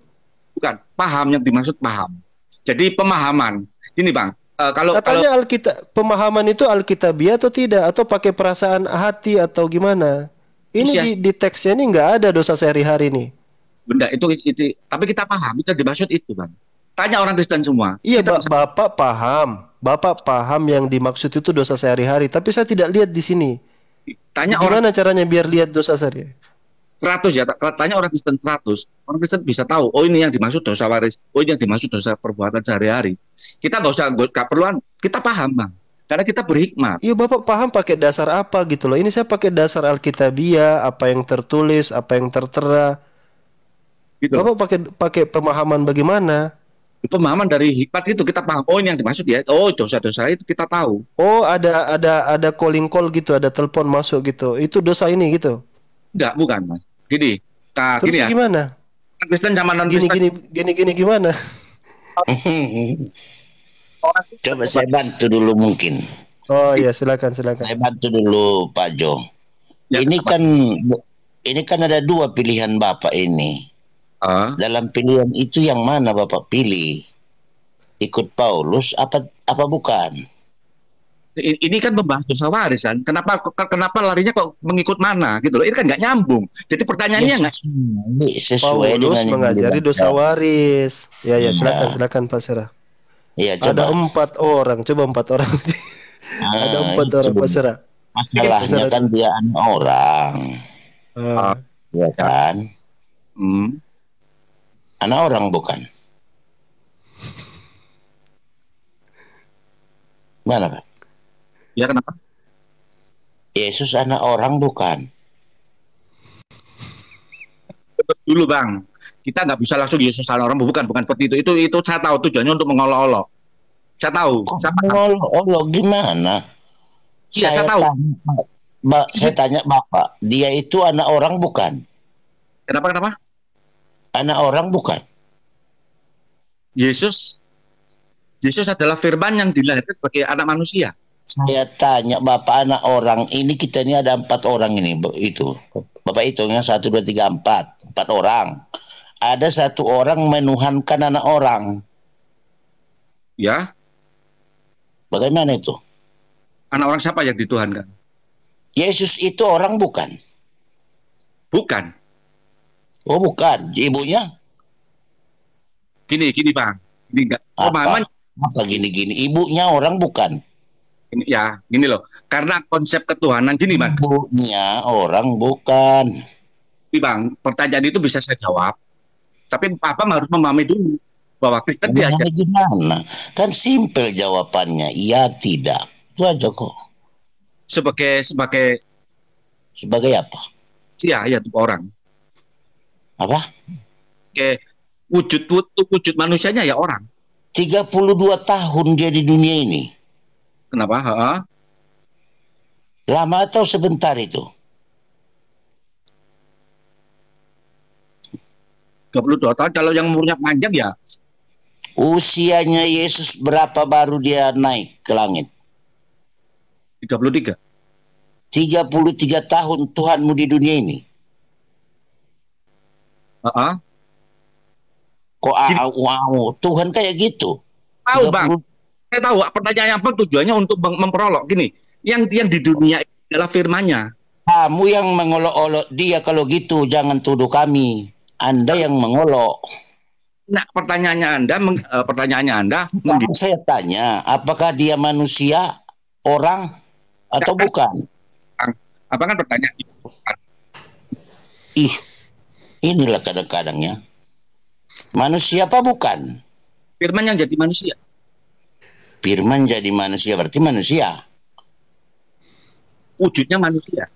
bukan paham yang dimaksud paham jadi pemahaman ini bang uh, kalau katanya kalau... alkitab pemahaman itu alkitabiah atau tidak atau pakai perasaan hati atau gimana ini iya. di, di teksnya ini nggak ada dosa sehari-hari nih benda itu, itu itu tapi kita paham itu dimaksud itu bang tanya orang Kristen semua. Iya, ba bisa... Bapak paham. Bapak paham yang dimaksud itu dosa sehari-hari, tapi saya tidak lihat di sini. Tanya Gimana orang caranya biar lihat dosa sehari? 100 ya, tanya orang Kristen 100, orang Kristen bisa tahu, oh ini yang dimaksud dosa waris, oh ini yang dimaksud dosa perbuatan sehari-hari. Kita nggak usah, nggak perluan, kita paham bang. Karena kita berhikmat. Iya Bapak paham pakai dasar apa gitu loh. Ini saya pakai dasar Alkitabiah, apa yang tertulis, apa yang tertera. Gitu. Bapak pakai pakai pemahaman bagaimana? pemahaman dari hikmat itu kita paham oh ini yang dimaksud ya oh dosa-dosa itu kita tahu oh ada ada ada calling call gitu ada telepon masuk gitu itu dosa ini gitu enggak bukan mas gini nah, Terus gini ya gimana Kristen zaman non gini gini gini gini gimana coba saya bantu dulu mungkin oh iya silakan silakan saya bantu dulu Pak Jo ya, ini kan ini kan ada dua pilihan bapak ini ha? Ah. dalam pilihan itu yang mana Bapak pilih? Ikut Paulus apa apa bukan? Ini kan membahas dosa warisan. Kenapa kenapa larinya kok mengikut mana gitu loh? Ini kan nggak nyambung. Jadi pertanyaannya ya, nggak ya, sesuai, sesuai Paulus mengajari dosa waris. Ya ya, iya. silakan silakan Pak Sarah. Ya, coba. Ada empat orang, coba empat orang. nah, ada empat orang coba. Pak Sarah. Masalahnya kan dia anak orang. Uh. Ya kan? Hmm. Anak orang bukan? Mana Pak? Ya kenapa? Yesus anak orang bukan? Dulu bang, kita nggak bisa langsung Yesus anak orang bukan, bukan seperti itu. Itu itu saya tahu tujuannya untuk mengolok-olok. Saya tahu. Mengolok-olok gimana? Iya saya, saya tahu. Tanya, ba, saya tanya bapak, dia itu anak orang bukan? Kenapa kenapa? anak orang bukan? Yesus Yesus adalah firman yang dilahirkan sebagai anak manusia. Saya tanya Bapak anak orang ini kita ini ada empat orang ini itu Bapak hitungnya satu dua tiga empat empat orang ada satu orang menuhankan anak orang ya bagaimana itu anak orang siapa yang dituhankan Yesus itu orang bukan bukan Oh bukan, ibunya. Gini, gini bang. Gini enggak. Oh mama. Apa gini-gini? Ibunya orang bukan. Ini ya, gini loh. Karena konsep ketuhanan gini bang. Ibunya orang bukan. Tapi bang, pertanyaan itu bisa saya jawab. Tapi papa harus memahami dulu bahwa Kristen dia aja. Gimana? Kan simpel jawabannya. Iya tidak. Itu aja kok. Sebagai sebagai sebagai apa? Iya, ya tuh orang apa? Oke, wujud wujud, wujud manusianya ya orang. 32 tahun dia di dunia ini. Kenapa? Ha -ha. Lama atau sebentar itu? 32 tahun kalau yang umurnya panjang ya. Usianya Yesus berapa baru dia naik ke langit? 33. 33 tahun Tuhanmu di dunia ini. Uh-huh. Kok wow, Tuhan kayak gitu? Tahu bang, saya tahu. Pertanyaan apa tujuannya untuk memperolok gini? Yang yang di dunia adalah firmanya. Kamu yang mengolok-olok dia kalau gitu jangan tuduh kami. Anda yang mengolok. Nah, pertanyaannya Anda, meng, uh, pertanyaannya Anda. Sekarang saya tanya, apakah dia manusia, orang, atau bukan? bukan? kan pertanyaan? Ih, Inilah kadang-kadangnya. Manusia apa bukan? Firman yang jadi manusia. Firman jadi manusia berarti manusia. Wujudnya manusia.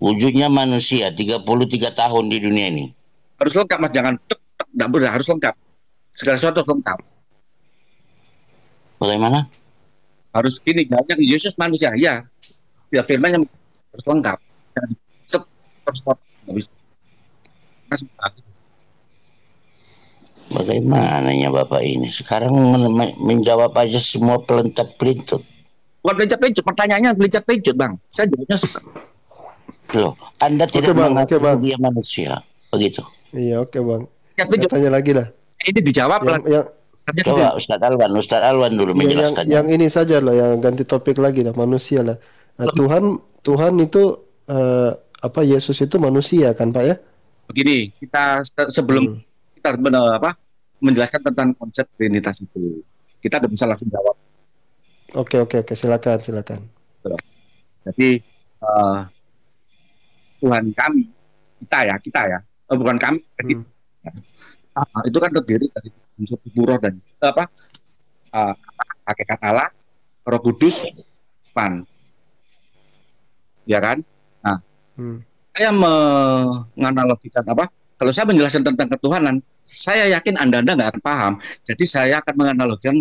Wujudnya manusia 33 tahun di dunia ini. Harus lengkap Mas, jangan tek, tek, boleh, harus lengkap. Segala sesuatu harus lengkap. Bagaimana? Harus gini, banyak Yesus manusia, ya. Ya firman yang harus lengkap. Harus lengkap. Bagaimananya Bapak ini? Sekarang men menjawab aja semua pelentak-pelintut. Bukan pelentak-pelintut, pertanyaannya pelentak-pelintut, Bang. Saya jawabnya suka. Loh, Anda tidak okay, bang, mengaku okay, bang. dia manusia. Begitu. Iya, oke, okay, Bang. Saya tanya lagi lah. Ini dijawab yang, yang, Coba Ustaz Alwan, Ustaz Alwan dulu menjelaskan. Iya, yang, yang ini saja lah, yang ganti topik lagi lah, manusia lah. Nah, Tuhan, Tuhan itu uh, apa? Yesus itu manusia kan, Pak ya? begini kita sebelum hmm. kita men, apa menjelaskan tentang konsep trinitas itu kita tidak bisa langsung jawab oke oke oke silakan silakan jadi uh, Tuhan kami kita ya kita ya oh, bukan kami hmm. Uh, itu kan terdiri dari unsur buruh dan eh, apa apa uh, kata Allah Roh Kudus Pan ya kan nah hmm saya menganalogikan apa? Kalau saya menjelaskan tentang ketuhanan, saya yakin Anda-Anda nggak akan paham. Jadi saya akan menganalogikan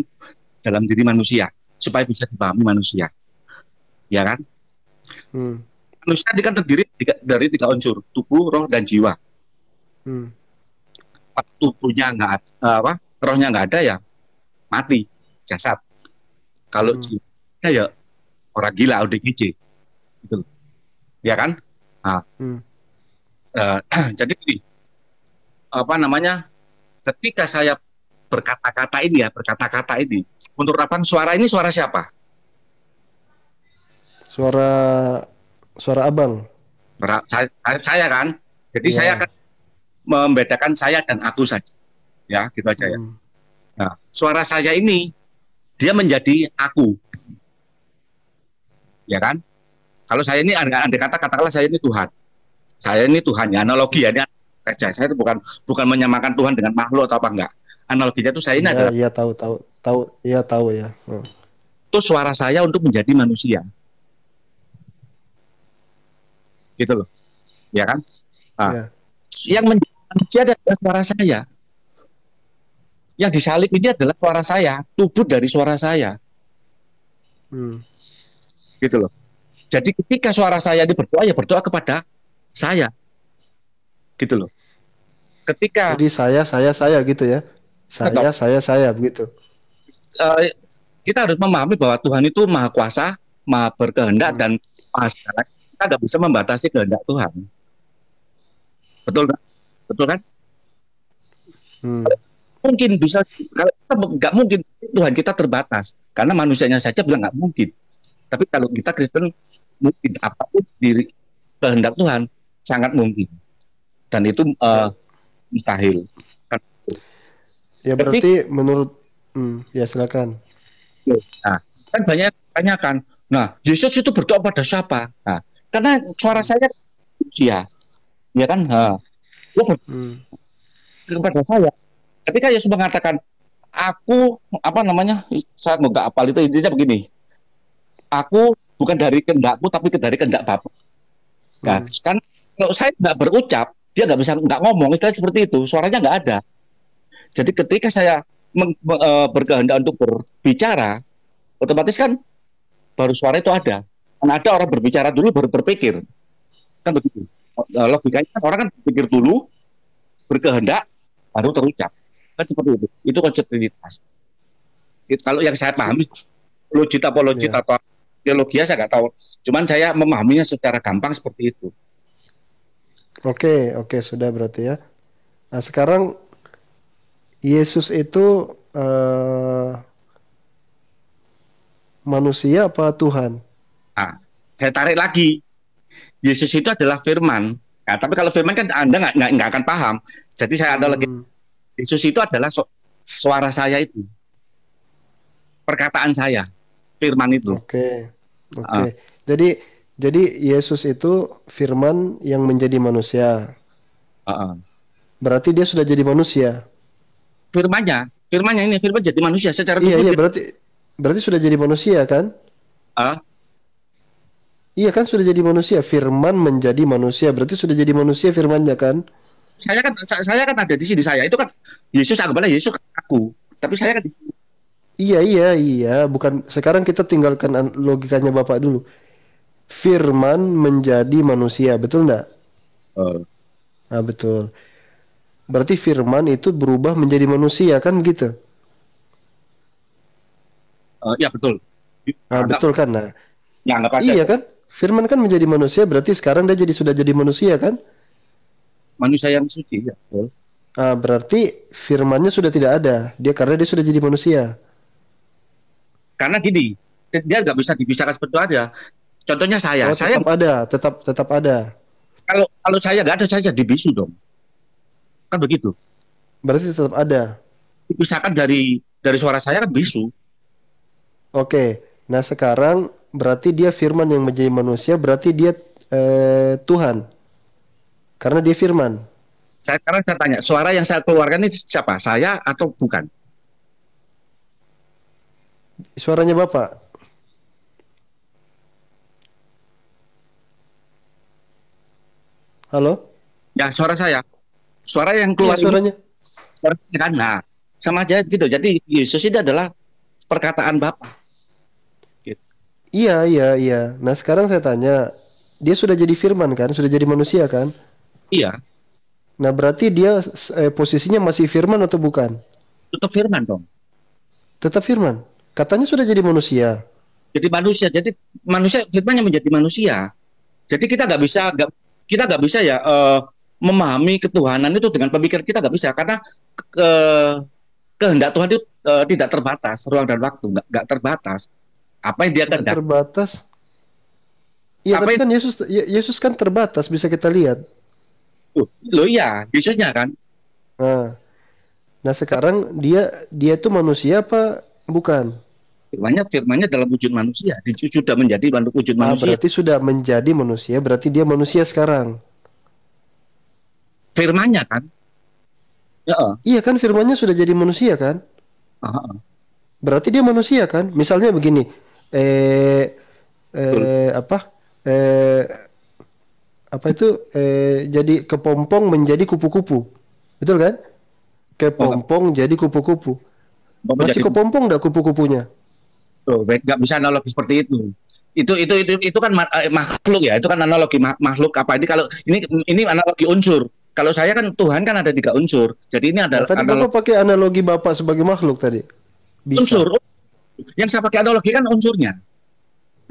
dalam diri manusia supaya bisa dipahami manusia. Ya kan? Hmm. Manusia ini kan terdiri dari tiga unsur, tubuh, roh, dan jiwa. Hmm. Tubuhnya nggak eh, apa, rohnya nggak ada ya mati, jasad. Kalau hmm. jiwa ya orang gila ODGJ. Gitu. Ya kan? Nah, hmm. uh, jadi ini apa namanya? Ketika saya berkata-kata ini ya, berkata-kata ini, untuk apa? suara ini suara siapa? Suara suara Abang. Saya, saya kan. Jadi yeah. saya akan membedakan saya dan aku saja. Ya, gitu aja ya. Hmm. Nah, suara saya ini dia menjadi aku. Ya kan? Kalau saya ini andai kata katakanlah saya ini Tuhan. Saya ini Tuhan ya analogi ya ini saja. Saya itu bukan bukan menyamakan Tuhan dengan makhluk atau apa enggak. Analoginya itu saya ini ya, adalah Iya tahu tahu tahu iya tahu ya. Hmm. Itu suara saya untuk menjadi manusia. Gitu loh. Ya kan? Nah, ya. Yang menjadi adalah suara saya. Yang disalib ini adalah suara saya, tubuh dari suara saya. Hmm. Gitu loh. Jadi ketika suara saya ini berdoa ya berdoa kepada saya. Gitu loh. Ketika Jadi saya saya saya gitu ya. Saya tetap, saya saya begitu. Uh, kita harus memahami bahwa Tuhan itu maha kuasa, maha berkehendak hmm. dan maha segala. Kita nggak bisa membatasi kehendak Tuhan. Betul kan? Betul kan? Hmm. Mungkin bisa kalau nggak mungkin Tuhan kita terbatas karena manusianya saja bilang nggak mungkin. Tapi kalau kita Kristen mungkin apapun diri kehendak Tuhan sangat mungkin dan itu uh, mustahil. Ya berarti Tapi, menurut hmm, ya silakan. Ya, nah, kan banyak tanyakan. Nah, Yesus itu berdoa pada siapa? Nah, karena suara saya manusia, ya. ya kan? Ha. Dia hmm. kepada saya. Ketika Yesus mengatakan, aku apa namanya? Saya nggak apal itu intinya begini aku bukan dari kendakku tapi dari kendak bapak. Nah, hmm. kan kalau saya nggak berucap, dia nggak bisa nggak ngomong, istilah seperti itu, suaranya nggak ada. Jadi ketika saya meng, me, e, berkehendak untuk berbicara, otomatis kan baru suara itu ada. Kan ada orang berbicara dulu baru berpikir, kan begitu. E, logikanya kan orang kan berpikir dulu, berkehendak baru terucap, kan seperti itu. Itu konsep trinitas. Kalau yang saya pahami, logit apologit yeah. atau teologi saya nggak tahu. Cuman saya memahaminya secara gampang seperti itu. Oke, oke sudah berarti ya. Nah, sekarang Yesus itu uh, manusia apa Tuhan? Nah, saya tarik lagi. Yesus itu adalah firman. Nah, tapi kalau firman kan Anda nggak akan paham. Jadi saya ada hmm. lagi. Yesus itu adalah suara saya itu. Perkataan saya firman itu. Oke. Okay. Oke. Okay. Uh. Jadi jadi Yesus itu firman yang menjadi manusia. Uh -uh. Berarti dia sudah jadi manusia. Firmannya, firmannya ini firman jadi manusia secara Iya, iya, berarti berarti sudah jadi manusia kan? Uh. Iya kan sudah jadi manusia, firman menjadi manusia. Berarti sudah jadi manusia firmannya kan? Saya kan saya kan ada di sini saya. Itu kan Yesus anggaplah Yesus aku. Tapi saya kan di sini Iya iya iya, bukan sekarang kita tinggalkan logikanya Bapak dulu. Firman menjadi manusia, betul enggak? Uh. Ah betul. Berarti firman itu berubah menjadi manusia kan gitu? Uh, ya betul. Ah anggap, betul kan? Nah. Ya, Iya kan? Firman kan menjadi manusia berarti sekarang dia jadi sudah jadi manusia kan? Manusia yang suci ya, betul. Ah berarti firmannya sudah tidak ada. Dia karena dia sudah jadi manusia. Karena gini, dia nggak bisa dipisahkan seperti aja. Contohnya saya, oh, tetap ada, tetap tetap ada. Kalau kalau saya nggak ada, saya jadi bisu dong. Kan begitu. Berarti tetap ada. Dipisahkan dari dari suara saya kan bisu. Oke, nah sekarang berarti dia Firman yang menjadi manusia, berarti dia eh, Tuhan. Karena dia Firman. Saya sekarang saya tanya, suara yang saya keluarkan ini siapa? Saya atau bukan? Suaranya Bapak. Halo? Ya, suara saya. Suara yang iya, keluar ya, suaranya. Ini, suaranya kan? Nah, sama aja gitu. Jadi Yesus itu adalah perkataan bapak. Iya, iya, iya. Nah, sekarang saya tanya, dia sudah jadi firman kan? Sudah jadi manusia kan? Iya. Nah, berarti dia eh, posisinya masih firman atau bukan? Tetap firman dong. Tetap firman. Katanya sudah jadi manusia. Jadi manusia. Jadi manusia firmannya menjadi manusia. Jadi kita nggak bisa gak, kita nggak bisa ya uh, memahami ketuhanan itu dengan pemikiran kita nggak bisa karena ke, kehendak Tuhan itu uh, tidak terbatas ruang dan waktu nggak terbatas. Apa yang dia kehendak? Terbatas. Iya, tapi kan Yesus Yesus kan terbatas bisa kita lihat. lo iya, Yesusnya kan. Nah, nah sekarang dia dia itu manusia apa Bukan. Firmannya firmannya dalam wujud manusia, sudah menjadi wujud ah, manusia. Nah, berarti sudah menjadi manusia, berarti dia manusia sekarang. Firmanya kan? Ya. Ah. Iya kan firmannya sudah jadi manusia kan? Aha. Ah. Berarti dia manusia kan? Misalnya begini, eh eh apa? Eh apa itu eh jadi kepompong menjadi kupu-kupu. Betul kan? Kepompong oh. jadi kupu-kupu masih kepompong dah kupu-kupunya. Tuh, nggak bisa analogi seperti itu. Itu itu itu itu kan eh, makhluk ya, itu kan analogi makhluk apa ini kalau ini ini analogi unsur. Kalau saya kan Tuhan kan ada tiga unsur. Jadi ini adalah nah, tadi Bapak pakai analogi Bapak sebagai makhluk tadi. Bisa. Unsur. Yang saya pakai analogi kan unsurnya.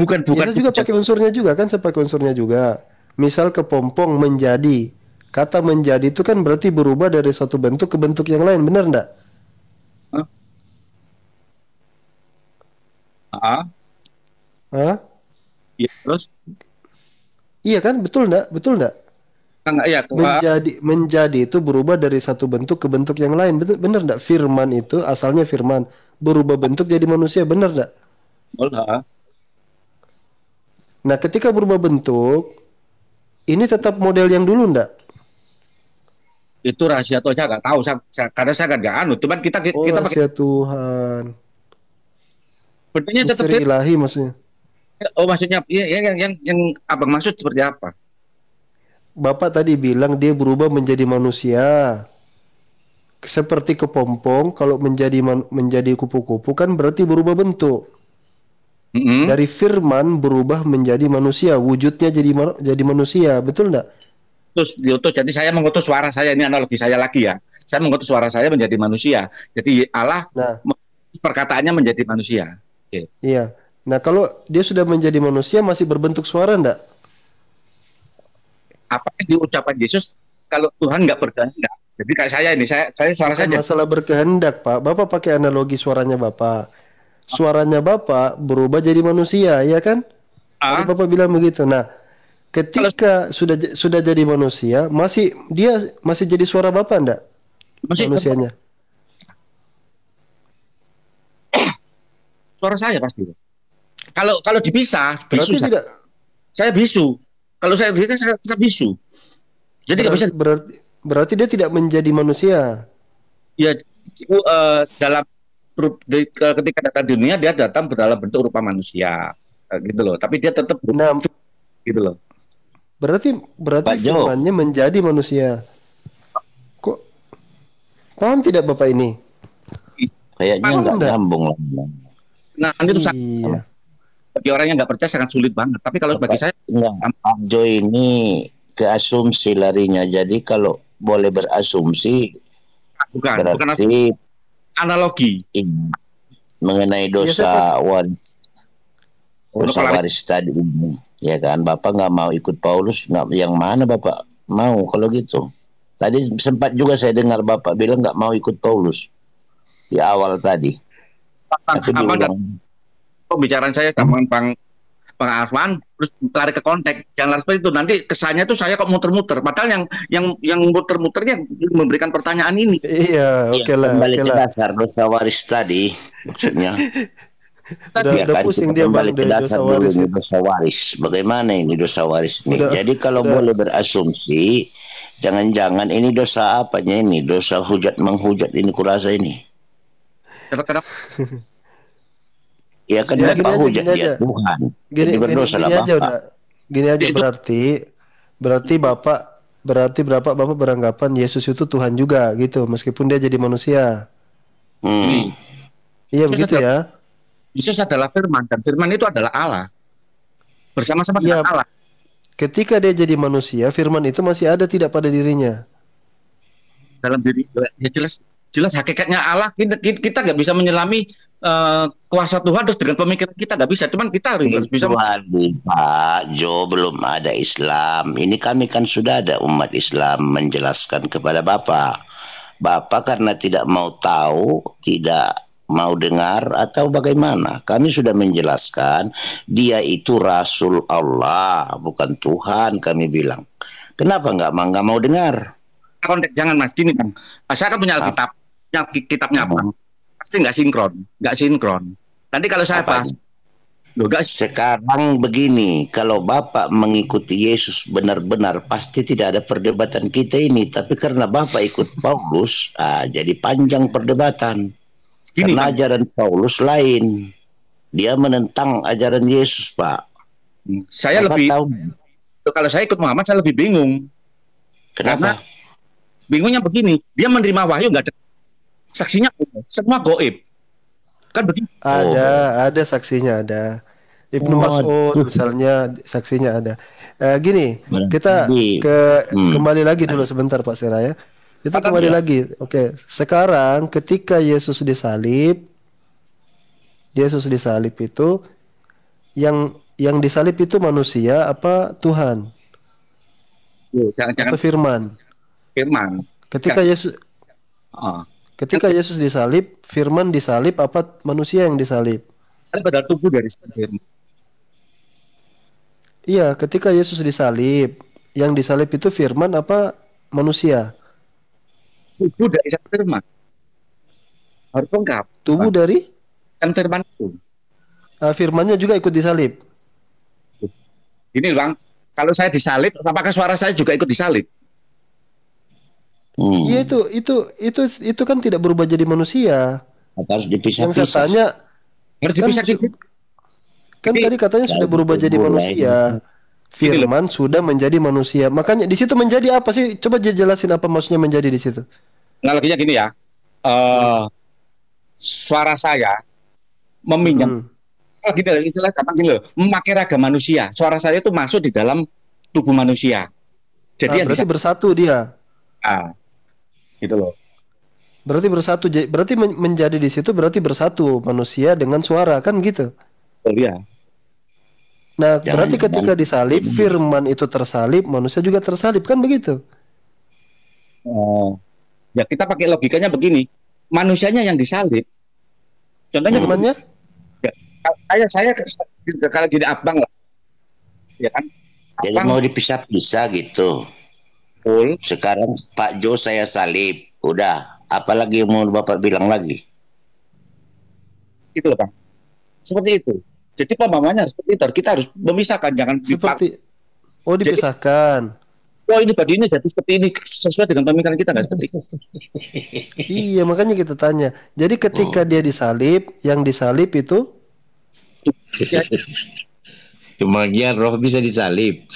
Bukan bukan. Saya juga pakai unsurnya juga kan saya pakai unsurnya juga. Misal kepompong menjadi. Kata menjadi itu kan berarti berubah dari satu bentuk ke bentuk yang lain, benar enggak? Ah, Hah? Iya, terus? Iya kan, betul enggak? Betul enggak? Enggak, ya, menjadi menjadi itu berubah dari satu bentuk ke bentuk yang lain. Betul bener enggak? Firman itu asalnya firman, berubah bentuk jadi manusia, bener enggak? Boleh. Nah, ketika berubah bentuk, ini tetap model yang dulu enggak? Itu rahasia Tuhan, saya nggak tahu. Saya, saya, karena saya nggak anu. Cuman kita kita, oh, kita rahasia pakai... Tuhan. Bentuknya tetap misteri ilahi maksudnya. Oh maksudnya ya, ya, yang yang yang abang maksud seperti apa? Bapak tadi bilang dia berubah menjadi manusia. Seperti kepompong kalau menjadi menjadi kupu-kupu kan berarti berubah bentuk. Mm -hmm. Dari firman berubah menjadi manusia, wujudnya jadi jadi manusia, betul enggak? Terus diutus. Jadi saya mengutus suara saya ini analogi saya lagi ya. Saya mengutus suara saya menjadi manusia. Jadi Allah nah. perkataannya menjadi manusia. Okay. Iya. Nah, kalau dia sudah menjadi manusia masih berbentuk suara ndak? Apa di ucapan Yesus kalau Tuhan nggak berkehendak? Jadi kayak saya ini, saya saya suara saja. Masalah berkehendak, Pak. Bapak pakai analogi suaranya Bapak. Suaranya Bapak berubah jadi manusia, ya kan? Ah. Bapak bilang begitu. Nah, ketika kalau... sudah sudah jadi manusia, masih dia masih jadi suara Bapak ndak? Masih manusianya. Suara saya pasti. Kalau kalau dipisah, bisu. saya. tidak. Saya bisu. Kalau saya bisu, saya, saya bisu. Jadi nggak bisa. Berarti berarti dia tidak menjadi manusia. Ya uh, dalam ketika datang dunia dia datang dalam bentuk rupa manusia eh, gitu loh. Tapi dia tetap nah, gitu loh. Berarti berarti firmannya menjadi manusia. Kok paham tidak Bapak ini? Kayaknya nggak nyambung. Nah, nanti rusak. iya. bagi orang yang nggak percaya sangat sulit banget. Tapi kalau bagi saya, enggak. Iya. Jo ini ke asumsi larinya. Jadi kalau boleh berasumsi, bukan, berarti bukan asumsi. analogi ini, iya. mengenai iya, dosa waris dosa waris tadi ini ya kan bapak nggak mau ikut Paulus nggak yang mana bapak mau kalau gitu tadi sempat juga saya dengar bapak bilang nggak mau ikut Paulus di awal tadi apa dan oh, pembicaraan saya sama hmm. Bang Bang Arfan terus lari ke kontak jangan lari seperti itu nanti kesannya tuh saya kok muter-muter padahal yang yang yang muter-muternya memberikan pertanyaan ini iya, iya oke okay lah kembali okay ke dasar dosa waris tadi maksudnya Tadi ya kan pusing dia kembali ke dasar dulu ini ya. dosa waris. Bagaimana ini dosa waris ini? Udah, Jadi kalau udah. boleh berasumsi, jangan-jangan ini dosa apanya ini? Dosa hujat menghujat ini kurasa ini. Kadang-kadang. ya kan ya, tahu hujan Tuhan. Gini, gini, gini, gini aja udah. Gini aja berarti berarti Bapak berarti berapa Bapak beranggapan Yesus itu Tuhan juga gitu meskipun dia jadi manusia. Hmm. Iya Yesus begitu adalah, ya. Yesus adalah firman dan firman itu adalah Allah. Bersama-sama ya, dengan iya. Allah. Ketika dia jadi manusia, firman itu masih ada tidak pada dirinya? Dalam diri ya jelas jelas hakikatnya Allah kita nggak bisa menyelami uh, kuasa Tuhan terus dengan pemikiran kita nggak bisa cuman kita harus Tuhan, bisa Pak Jo belum ada Islam ini kami kan sudah ada umat Islam menjelaskan kepada Bapak Bapak karena tidak mau tahu tidak mau dengar atau bagaimana kami sudah menjelaskan dia itu Rasul Allah bukan Tuhan kami bilang kenapa nggak mau dengar konteks jangan mas gini bang saya kan punya Alkitab kitabnya apa? Hmm. Pasti nggak sinkron, nggak sinkron. Nanti kalau saya apa? Loh, gak... Sekarang begini, kalau Bapak mengikuti Yesus benar-benar pasti tidak ada perdebatan kita ini. Tapi karena Bapak ikut Paulus, ah, jadi panjang perdebatan. Gini, karena ajaran Paulus lain. Dia menentang ajaran Yesus, Pak. Hmm. Saya Bapak lebih tahu. kalau saya ikut Muhammad saya lebih bingung. Kenapa? Karena bingungnya begini, dia menerima wahyu nggak ada saksinya semua goib kan begini. ada oh. ada saksinya ada Ibnu oh, Mas'ud oh, misalnya saksinya ada eh, gini Berarti. kita ke hmm. kembali lagi dulu sebentar Pak Sera ya kita Akan kembali ya. lagi oke sekarang ketika Yesus disalib Yesus disalib itu yang yang disalib itu manusia apa Tuhan ya, jangan, atau Firman Firman ketika ya. Yesus ah. Ketika Yesus disalib, firman disalib apa manusia yang disalib? Pada tubuh dari firman. Iya, ketika Yesus disalib, yang disalib itu firman apa manusia? Tubuh dari sang firman. Harus lengkap. Tubuh dari sang firman itu. Uh, firmannya juga ikut disalib. Ini Bang, kalau saya disalib, apakah suara saya juga ikut disalib? Hmm. Iya hmm. itu itu itu itu kan tidak berubah jadi manusia. harus dipisah. Yang saya tanya harus kan, kan tadi katanya sudah berubah jadi manusia. Firman sudah menjadi manusia. Makanya di situ menjadi apa sih? Coba jelasin apa maksudnya menjadi di situ. Analoginya gini ya. Uh, suara saya meminjam hmm. oh, gini loh, istilah gampang gini loh, memakai raga manusia. Suara saya itu masuk di dalam tubuh manusia. Jadi nah, berarti bersatu dia. Ah gitu loh berarti bersatu berarti menjadi di situ berarti bersatu manusia dengan suara kan gitu oh iya nah jangan, berarti ketika disalib firman itu tersalib manusia juga tersalib kan begitu oh ya kita pakai logikanya begini manusianya yang disalib contohnya namanya ya, saya saya kalau jadi abang lah ya kan abang, jadi mau dipisah-pisah gitu Betul. Sekarang Pak Jo saya salib. Udah. Apalagi yang mau Bapak bilang lagi? Itu Pak. Seperti itu. Jadi pemahamannya seperti itu. Kita harus memisahkan. Jangan seperti... Oh dipisahkan. Jadi, oh, ini tadi ini jadi seperti ini sesuai dengan pemikiran kita nggak seperti iya makanya kita tanya. Jadi ketika oh. dia disalib, yang disalib itu Emangnya roh bisa disalib?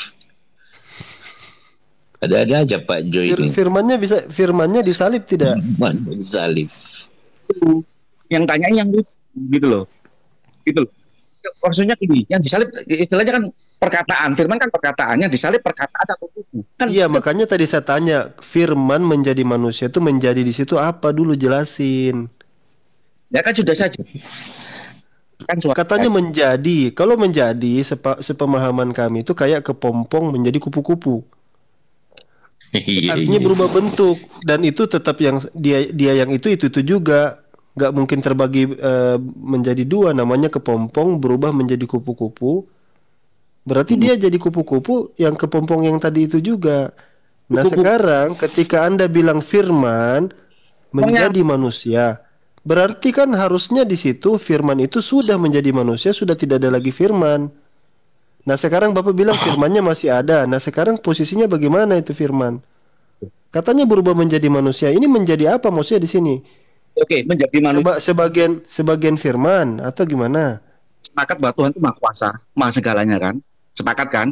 Ada-ada aja Pak Jo Fir ini. Firmannya bisa firmannya disalib tidak? Firman disalib. Yang tanya yang gitu loh. Gitu loh. Maksudnya gini, yang disalib istilahnya kan perkataan. Firman kan perkataannya disalib perkataan atau tubuh. Kan Iya, makanya tadi saya tanya, firman menjadi manusia itu menjadi di situ apa dulu jelasin. Ya kan sudah saja kan suara katanya kan. menjadi kalau menjadi sepa, sepemahaman kami itu kayak kepompong menjadi kupu-kupu Iya, artinya iya. berubah bentuk dan itu tetap yang dia dia yang itu itu itu juga nggak mungkin terbagi uh, menjadi dua namanya kepompong berubah menjadi kupu-kupu berarti hmm. dia jadi kupu-kupu yang kepompong yang tadi itu juga nah kupu -kupu. sekarang ketika anda bilang firman menjadi manusia berarti kan harusnya di situ firman itu sudah menjadi manusia sudah tidak ada lagi firman Nah sekarang Bapak bilang firmannya masih ada. Nah sekarang posisinya bagaimana itu firman? Katanya berubah menjadi manusia. Ini menjadi apa maksudnya di sini? Oke, menjadi manusia. Seba, sebagian sebagian firman atau gimana? Sepakat bahwa Tuhan itu maha kuasa, maha segalanya kan? Sepakat kan?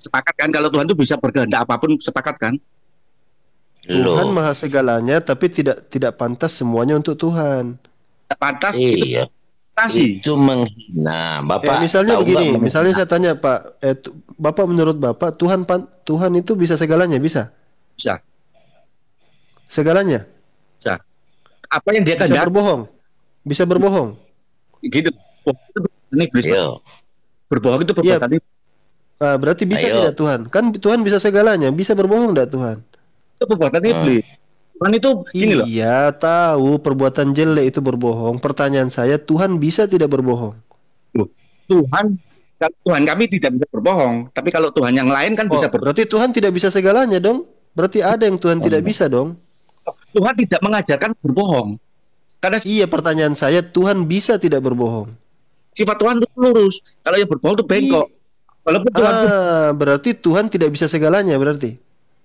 Sepakat kan kalau Tuhan itu bisa berkehendak apapun sepakat kan? Tuhan maha segalanya tapi tidak tidak pantas semuanya untuk Tuhan. Tidak pantas. Iya. Tasi. Itu menghina. Bapak. Ya, misalnya tahu begini, bapak misalnya saya tanya Pak, eh, Bapak menurut Bapak Tuhan pan, Tuhan itu bisa segalanya, bisa? Bisa. Segalanya? Bisa. Apa yang dia kehendaki? Bisa berbohong. Bisa berbohong. Gitu. Ini bisa. Berbohong itu iya. perbuatan. Ya. Nah, berarti bisa Ayo. tidak Tuhan? Kan Tuhan bisa segalanya, bisa berbohong tidak Tuhan? Itu perbuatan iblis. Ah. Hmm Tuhan itu gini loh. Iya, tahu perbuatan jelek itu berbohong. Pertanyaan saya, Tuhan bisa tidak berbohong? Tuhan Tuhan kami tidak bisa berbohong, tapi kalau Tuhan yang lain kan oh, bisa berbohong. Berarti Tuhan tidak bisa segalanya dong. Berarti ada yang Tuhan oh, tidak bisa dong. Tuhan tidak mengajarkan berbohong. Karena iya pertanyaan saya, Tuhan bisa tidak berbohong? Sifat Tuhan itu lurus. Kalau yang berbohong itu bengkok. Iya. Walaupun Tuhan ah, berarti Tuhan tidak bisa segalanya berarti.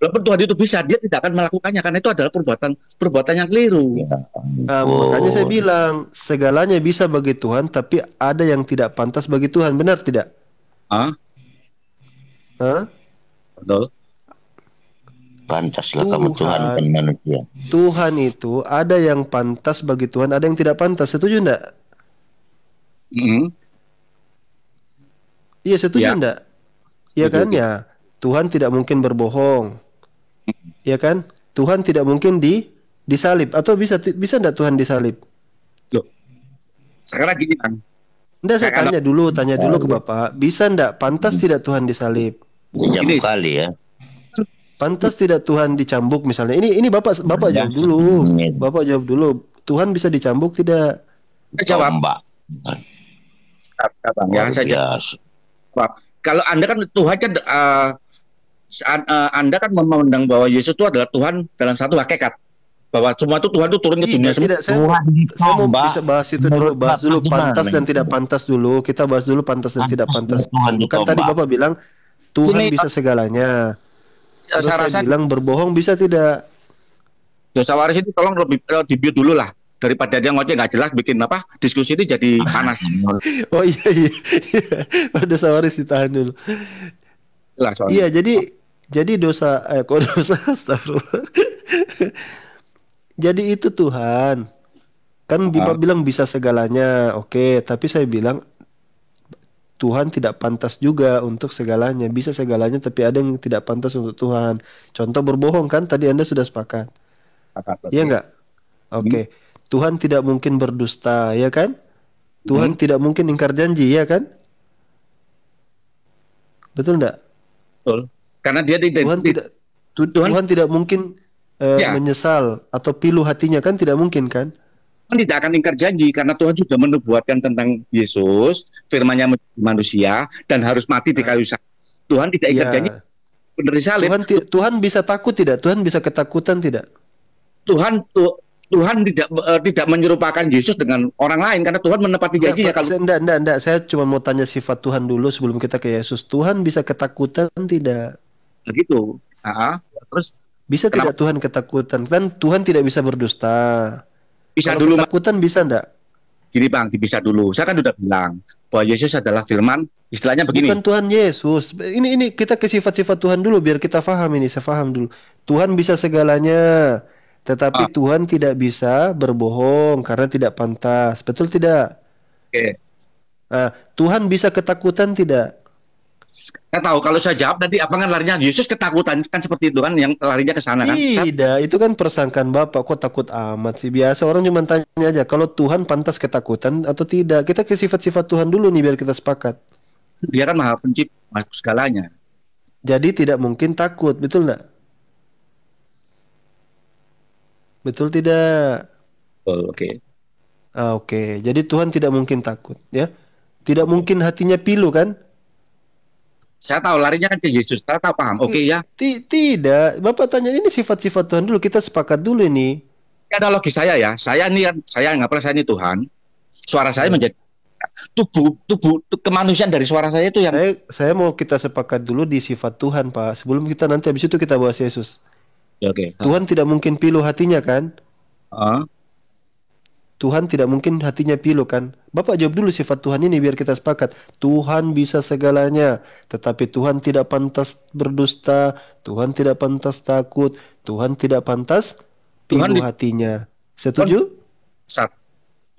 Walaupun Tuhan itu bisa, dia tidak akan melakukannya karena itu adalah perbuatan perbuatan yang keliru. Ya, makanya saya bilang segalanya bisa bagi Tuhan, tapi ada yang tidak pantas bagi Tuhan. Benar tidak? Ah? Hah? Betul. Pantaslah Tuhan, kamu Tuhan dan manusia. Tuhan itu ada yang pantas bagi Tuhan, ada yang tidak pantas. Setuju enggak? Mm -hmm. Iya setuju ya. Iya kan ya. ya. Tuhan tidak mungkin berbohong ya kan? Tuhan tidak mungkin di disalib atau bisa bisa enggak Tuhan disalib? Loh. Sekarang gini, Bang. Enggak saya ya, tanya dulu, tanya dulu ke Bapak, bisa enggak pantas hmm. tidak Tuhan disalib? ini kali ya. Pantas tidak Tuhan dicambuk misalnya. Ini ini Bapak Bapak jawab dulu. Bapak jawab dulu. Tuhan bisa dicambuk tidak? Jawab, Mbak. Bang, ya, saya jawab. Kalau Anda kan Tuhan kan uh, Eh, Anda kan memandang bahwa Yesus itu adalah Tuhan dalam satu hakikat bahwa semua itu Tuhan itu turun ke iya, dunia semua. Tidak, saya, Tuhan saya mau bisa bahas itu dulu, bahas dulu pantas dan tidak pantas dulu. Kita bahas dulu pantas dan tidak pantas. Tuhan kan tadi Bapak bilang Tuhan Sini, bisa segalanya. Ya, Terus saya, saya bilang berbohong bisa tidak? Ya waris itu tolong lebih eh, dibiut dulu lah daripada dia ngoceh nggak jelas bikin apa diskusi ini jadi ah. panas. oh iya iya. Dosa waris ditahan dulu. Lah, soalnya. iya jadi jadi dosa eh kok dosa astagfirullah. Jadi itu Tuhan. Kan Bapak ah. bilang bisa segalanya. Oke, tapi saya bilang Tuhan tidak pantas juga untuk segalanya. Bisa segalanya tapi ada yang tidak pantas untuk Tuhan. Contoh berbohong kan tadi Anda sudah sepakat. Iya enggak? Oke. Okay. Hmm. Tuhan tidak mungkin berdusta, ya kan? Tuhan hmm. tidak mungkin ingkar janji, ya kan? Betul enggak? Betul karena dia tidak Tuhan tidak Tuhan, Tuhan tidak mungkin uh, ya. menyesal atau pilu hatinya kan tidak mungkin kan? Tuhan tidak akan ingkar janji karena Tuhan sudah menubuatkan tentang Yesus, firman-Nya manusia dan harus mati di ah. kayu salib. Tuhan tidak ingkar ya. janji. Benar salib. Tuhan, Tuhan bisa takut tidak? Tuhan bisa ketakutan tidak? Tuhan tu, Tuhan tidak uh, tidak menyerupakan Yesus dengan orang lain karena Tuhan menepati janji ya kalau enggak, enggak enggak saya cuma mau tanya sifat Tuhan dulu sebelum kita ke Yesus. Tuhan bisa ketakutan tidak? begitu uh-huh. terus bisa kenapa? tidak Tuhan ketakutan kan Tuhan tidak bisa berdusta bisa Kalau dulu ketakutan bisa enggak gini bang bisa dulu saya kan sudah bilang bahwa Yesus adalah firman istilahnya begini bukan Tuhan Yesus ini ini kita ke sifat-sifat Tuhan dulu biar kita paham ini saya paham dulu Tuhan bisa segalanya tetapi ah. Tuhan tidak bisa berbohong karena tidak pantas betul tidak Oke. Okay. Nah, Tuhan bisa ketakutan tidak Nggak tahu kalau saya jawab nanti apa kan larinya Yesus ketakutan kan seperti itu kan yang larinya ke sana kan? Tidak, itu kan persangkaan Bapak kok takut amat sih. Biasa orang cuma tanya aja kalau Tuhan pantas ketakutan atau tidak. Kita ke sifat-sifat Tuhan dulu nih biar kita sepakat. Dia kan Maha Pencipta segalanya. Jadi tidak mungkin takut, betul enggak? Betul tidak? Oh, oke. Okay. Ah, oke. Okay. Jadi Tuhan tidak mungkin takut, ya. Tidak mungkin hatinya pilu kan? saya tahu larinya kan ke Yesus, saya tahu paham. Oke okay, ya? T tidak, Bapak tanya ini sifat-sifat Tuhan dulu, kita sepakat dulu ini. Ada analogi saya ya, saya ini kan saya nggak pernah saya ini Tuhan, suara saya ya. menjadi tubuh tubuh kemanusiaan dari suara saya itu yang saya, saya mau kita sepakat dulu di sifat Tuhan Pak sebelum kita nanti habis itu kita bahas Yesus ya, oke okay. Tuhan ha. tidak mungkin pilu hatinya kan uh. Tuhan tidak mungkin hatinya pilu kan? Bapak jawab dulu sifat Tuhan ini biar kita sepakat. Tuhan bisa segalanya, tetapi Tuhan tidak pantas berdusta, Tuhan tidak pantas takut, Tuhan tidak pantas pilu Tuhan hatinya. Setuju? Tuhan,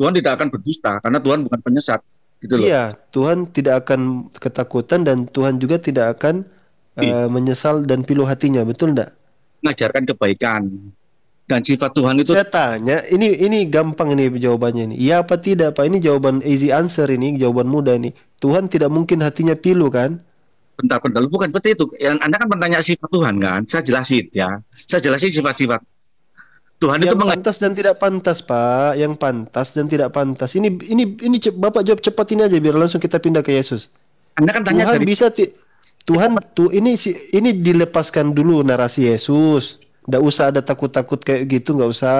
Tuhan tidak akan berdusta karena Tuhan bukan penyesat. Gitu loh. Iya, Tuhan tidak akan ketakutan dan Tuhan juga tidak akan uh, menyesal dan pilu hatinya, betul enggak? Mengajarkan kebaikan dan sifat Tuhan itu saya tanya ini ini gampang ini jawabannya ini iya apa tidak pak ini jawaban easy answer ini jawaban mudah ini. Tuhan tidak mungkin hatinya pilu kan bentar bentar bukan seperti itu yang anda kan bertanya sifat Tuhan kan saya jelasin ya saya jelasin sifat-sifat Tuhan yang itu pantas dan tidak pantas pak yang pantas dan tidak pantas ini ini ini bapak jawab cepat ini aja biar langsung kita pindah ke Yesus anda kan tanya Tuhan dari... bisa ti Tuhan tu ini ini dilepaskan dulu narasi Yesus Nggak usah ada takut-takut kayak gitu, nggak usah.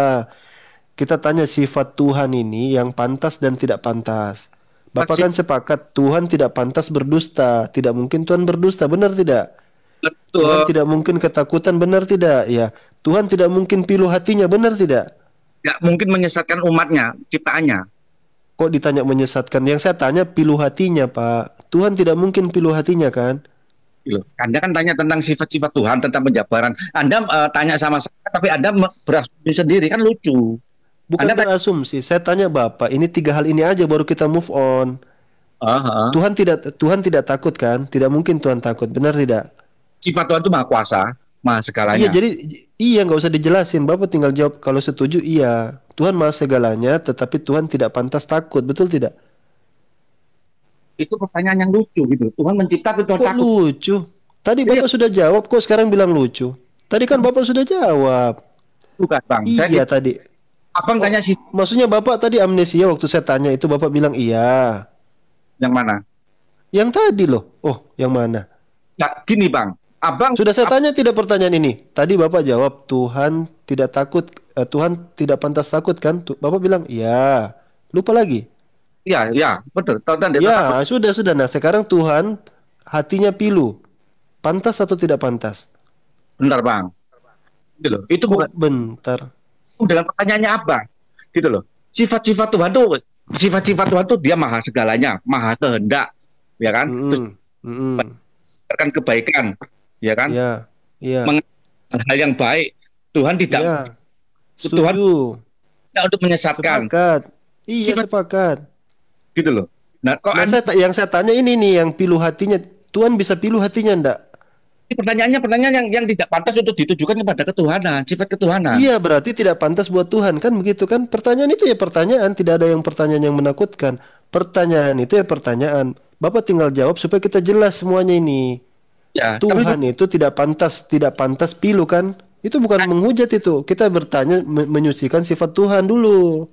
Kita tanya sifat Tuhan ini yang pantas dan tidak pantas. Bapak Maksim. kan sepakat Tuhan tidak pantas berdusta, tidak mungkin Tuhan berdusta, benar tidak? Betul. Tuhan tidak mungkin ketakutan, benar tidak? Ya, Tuhan tidak mungkin pilu hatinya, benar tidak? Tidak mungkin menyesatkan umatnya, ciptaannya. Kok ditanya menyesatkan? Yang saya tanya pilu hatinya, Pak. Tuhan tidak mungkin pilu hatinya kan? Gitu Anda kan tanya tentang sifat-sifat Tuhan, tentang penjabaran. Anda uh, tanya sama saya, tapi Anda berasumsi sendiri kan lucu. Bukan Anda berasumsi. Saya tanya Bapak, ini tiga hal ini aja baru kita move on. uh Tuhan tidak Tuhan tidak takut kan? Tidak mungkin Tuhan takut, benar tidak? Sifat Tuhan itu maha kuasa, maha segalanya. Iya, jadi iya nggak usah dijelasin. Bapak tinggal jawab kalau setuju iya. Tuhan maha segalanya, tetapi Tuhan tidak pantas takut, betul tidak? itu pertanyaan yang lucu gitu. Tuhan mencipta pintu takut. Lucu. Tadi iya. Bapak iya. sudah jawab kok sekarang bilang lucu. Tadi kan Bapak sudah jawab. Bukan, Bang. Iya saya... tadi. Abang oh, tanya sih. Maksudnya Bapak tadi amnesia waktu saya tanya itu Bapak bilang iya. Yang mana? Yang tadi loh. Oh, yang mana? Ya, gini, Bang. Abang Sudah saya tanya tidak pertanyaan ini. Tadi Bapak jawab Tuhan tidak takut eh, Tuhan tidak pantas takut kan? Bapak bilang iya. Lupa lagi. Ya, ya, betul. Tautan dia ya, takut. sudah sudah. Nah, sekarang Tuhan hatinya pilu. Pantas atau tidak pantas? Bentar, Bang. Gitu loh. Itu bukan bentar. Dengan pertanyaannya apa? Gitu loh. Sifat-sifat Tuhan tuh sifat-sifat Tuhan tuh dia maha segalanya, maha kehendak, ya kan? Mm -hmm. Terus mm -hmm. kebaikan, ya kan? Iya. Yeah. Ya. Yeah. hal yang baik. Tuhan tidak yeah. Tuhan tidak untuk menyesatkan. Sepakat. Iya, sifat, sepakat gitu loh nah kok nah, saya, yang saya tanya ini nih yang pilu hatinya Tuhan bisa pilu hatinya ndak ini pertanyaannya pertanyaan yang yang tidak pantas untuk ditujukan kepada ketuhanan sifat ketuhanan iya berarti tidak pantas buat Tuhan kan begitu kan pertanyaan itu ya pertanyaan tidak ada yang pertanyaan yang menakutkan pertanyaan itu ya pertanyaan Bapak tinggal jawab supaya kita jelas semuanya ini ya, Tuhan tapi... itu tidak pantas tidak pantas pilu kan itu bukan nah, menghujat itu kita bertanya menyucikan sifat Tuhan dulu